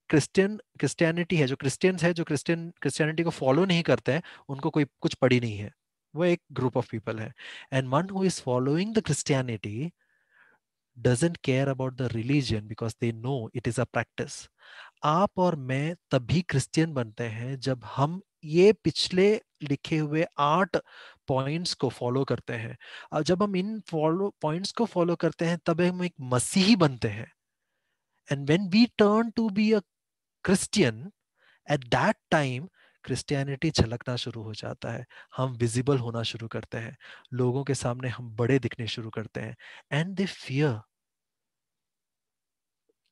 क्रिस्टियन क्रिस्टियनिटी है जो क्रिस्टियंस है जो क्रिस्टियन क्रिस्टियनिटी को फॉलो नहीं करते हैं उनको कोई कुछ पड़ी नहीं है वो एक ग्रुप ऑफ पीपल है and one who is following the Christianity doesn't care about the religion because they know it is a practice आप और मैं तभी क्रिस्टियन बनते हैं जब हम ये पिछले लिखे हुए आठ पॉइंट्स को फॉलो करते हैं जब हम इन फॉलो पॉइंट्स को फॉलो करते हैं तब हम एक मसीही बनते हैं And when we turn to be a Christian, at that time, Christianity छलकना शुरू हो जाता है हम विजिबल होना शुरू करते हैं लोगों के सामने हम बड़े दिखने शुरू करते हैं एंड दे फियर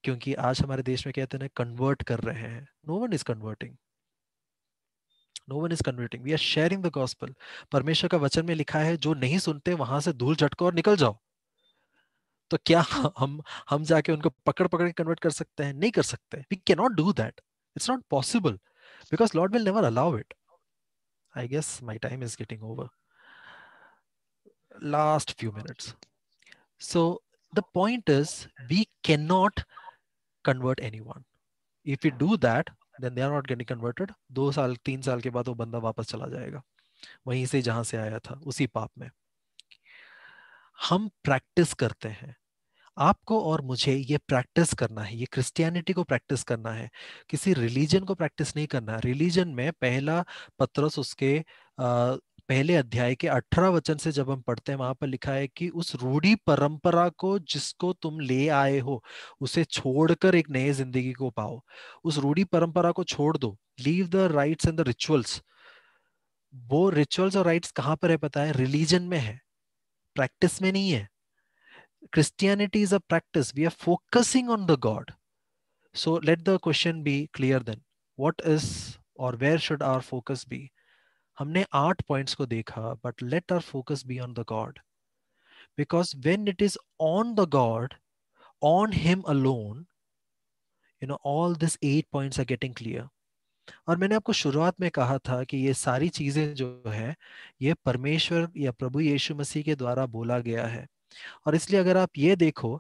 क्योंकि आज हमारे देश में कहते हैं कन्वर्ट कर रहे हैं no one is converting no one is converting we are sharing the gospel परमेश्वर का वचन में लिखा है जो नहीं सुनते वहां से धूल झटको और निकल जाओ तो क्या हम हम जाके उनको पकड़ पकड़ के कन्वर्ट कर सकते हैं नहीं कर सकते we can not do that it's not possible because Lord will never allow it I guess my time is getting over last few last so the point is we can not convert anyone if you do that then they are not getting converted. दो साल तीन साल के बाद वो बंदा वापस चला जाएगा वहीं से जहां से आया था उसी पाप में हम प्रैक्टिस करते हैं आपको और मुझे ये प्रैक्टिस करना है ये क्रिस्टियनिटी को प्रैक्टिस करना है किसी रिलीजन को प्रैक्टिस नहीं करना है रिलीजन में पहला पत्रस उसके पहले अध्याय के अठारह वचन से जब हम पढ़ते हैं वहां पर लिखा है कि उस रूढ़ी परंपरा को जिसको तुम ले आए हो उसे छोड़कर एक नए जिंदगी को पाओ उस रूढ़ी परंपरा को छोड़ दो leave the rites and the rituals वो रिचुअल्स और राइट्स कहाँ पर है पता है रिलीजन में है प्रैक्टिस में नहीं है Christianity is a practice we are focusing on the God so let the question be clear then what is और where should our focus be हमने आठ पॉइंट्स को देखा but let our focus be on the God because when it is on the God on him alone you know all this eight points are getting clear और मैंने आपको शुरुआत में कहा था कि ये सारी चीजें जो है ये परमेश्वर या प्रभु यीशु मसीह के द्वारा बोला गया है और इसलिए अगर आप ये देखो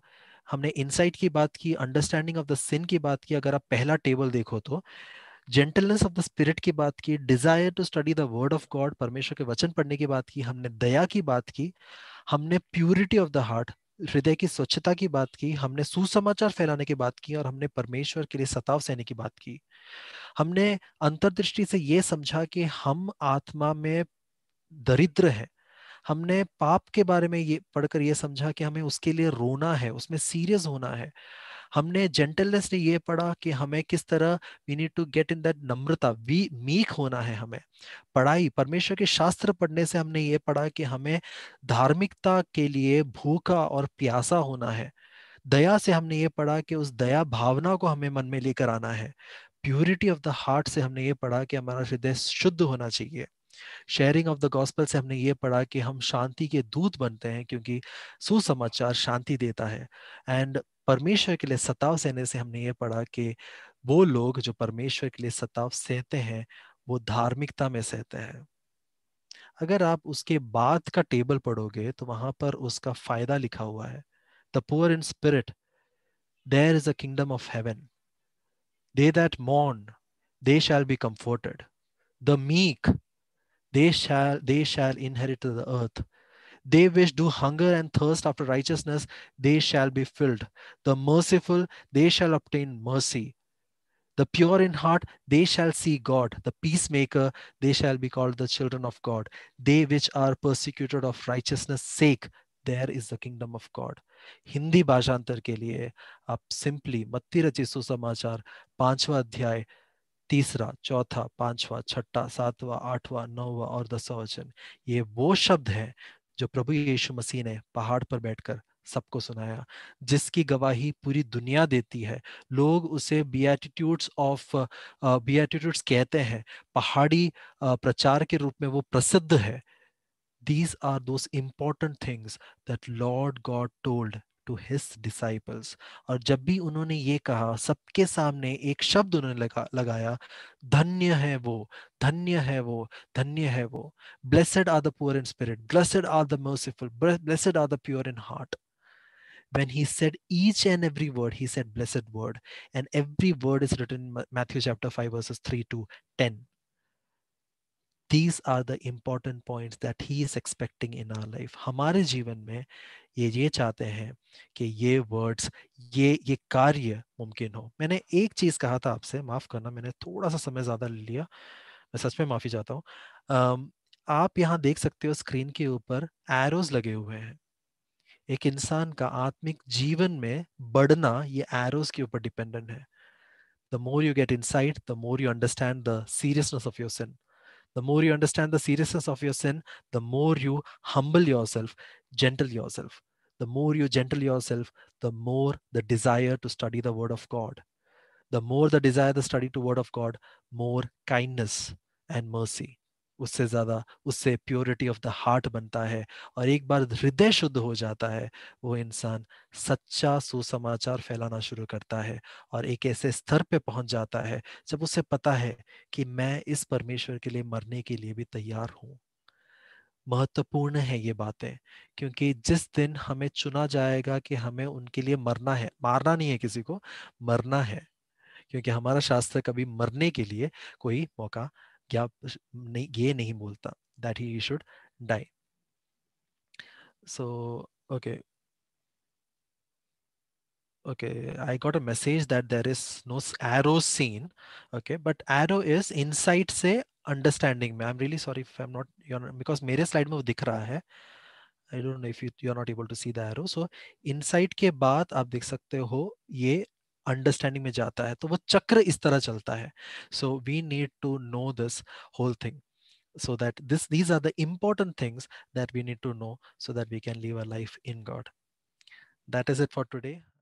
हमने इनसाइट की बात की अंडरस्टैंडिंग ऑफ द सिन की बात की अगर आप पहला टेबल देखो तो जेंटलनेस ऑफ द स्पिरिट की बात की desire to study the word of God परमेश्वर के वचन पढ़ने की बात की हमने दया की बात की हमने प्यूरिटी ऑफ द हार्ट हृदय की स्वच्छता की बात की हमने सुसमाचार फैलाने की बात की और हमने परमेश्वर के लिए सताव सहने की बात की हमने अंतर्दृष्टि से ये समझा कि हम आत्मा में दरिद्र हैं हमने पाप के बारे में ये पढ़कर ये समझा कि हमें उसके लिए रोना है उसमें सीरियस होना है हमने जेंटलनेस ने ये पढ़ा कि हमें किस तरह we need to get in that नम्रता वी मीक होना है हमें पढ़ाई परमेश्वर के शास्त्र पढ़ने से हमने ये पढ़ा कि हमें धार्मिकता के लिए भूखा और प्यासा होना है दया से हमने ये पढ़ा कि उस दया भावना को हमें मन में लेकर आना है प्योरिटी ऑफ द हार्ट से हमने ये पढ़ा कि हमारा हृदय शुद्ध होना चाहिए शेयरिंग ऑफ द गॉस्पल से हमने ये पढ़ा कि हम शांति के दूत बनते हैं क्योंकि सुसमाचार शांति देता है एंड परमेश्वर के लिए सताव सहने से हमने ये पढ़ा कि वो लोग जो परमेश्वर के लिए सताव सहते हैं वो धार्मिकता में सहते हैं अगर आप उसके बाद का टेबल पढ़ोगे तो वहां पर उसका फायदा लिखा हुआ है the poor in spirit there is a kingdom of heaven they that मॉन they shall be comforted the meek they shall they shall inherit the earth they which do hunger and thirst after righteousness they shall be filled the merciful they shall obtain mercy the pure in heart they shall see god the peacemaker they shall be called the children of god they which are persecuted of righteousness sake there is the kingdom of God. Hindi Hindi भाषांतर के लिए आप simply मत्ती रची सुसमाचार पांचवा अध्याय तीसरा चौथा पांचवा छठा सातवा आठवां नौवा और दसवा वचन ये वो शब्द है जो प्रभु यीशु मसीह ने पहाड़ पर बैठकर सबको सुनाया जिसकी गवाही पूरी दुनिया देती है लोग उसे बीएटीट्यूड्स ऑफ बीएटीट्यूड्स कहते हैं पहाड़ी प्रचार के रूप में वो प्रसिद्ध है दीज आर दो important things that Lord God told to his disciples और जब भी उन्होंने ये कहा सबके सामने एक शब्द उन्होंने लगा, लगाया धन्य है वो धन्य है वो धन्य है वो blessed are the poor in spirit blessed are the merciful blessed are the pure in heart when he said each and every word he said blessed word and every word is written in matthew chapter 5 verses 3 to 10 these are the important points that he is expecting in our life hamare jeevan mein ये ये चाहते हैं कि ये words ये ये कार्य मुमकिन हो मैंने एक चीज़ कहा था आपसे माफ़ करना मैंने थोड़ा सा समय ज़्यादा ले लिया मैं सच में माफ़ी चाहता हूँ आप यहाँ देख सकते हो स्क्रीन के ऊपर एरोज लगे हुए हैं एक इंसान का आत्मिक जीवन में बढ़ना ये एरोज के ऊपर डिपेंडेंट है the more you get insight the more you understand the seriousness of your sin the more you understand the seriousness of your sin the more you humble yourself gentle yourself the more you gentle yourself, the more the desire to study the Word of God. The more the desire to study to Word of God, more kindness and mercy. उससे ज्यादा उससे purity of the heart बनता है और एक बार हृदय शुद्ध हो जाता है वो इंसान सच्चा सुसमाचार फैलाना शुरू करता है और एक ऐसे स्तर पे पहुंच जाता है जब उसे पता है कि मैं इस परमेश्वर के लिए मरने के लिए भी तैयार हूँ महत्वपूर्ण है ये बातें क्योंकि जिस दिन हमें चुना जाएगा कि हमें उनके लिए मरना है मारना नहीं है किसी को मरना है क्योंकि हमारा शास्त्र कभी मरने के लिए कोई मौका या नहीं ये नहीं बोलता that he should die so okay okay I got a message that there is no arrow seen okay but arrow is insight से अंडरस्टैंडिंग में I am really sorry if I am not your because मेरे slide में वो दिख रहा है I don't know if you you are not able to see the arrow so insight के बाद आप देख सकते हो ये अंडरस्टैंडिंग में जाता है तो वो चक्र इस तरह चलता है so we need to know this whole thing so that this these are the important things that we need to know so that we can live our life in God that is it for today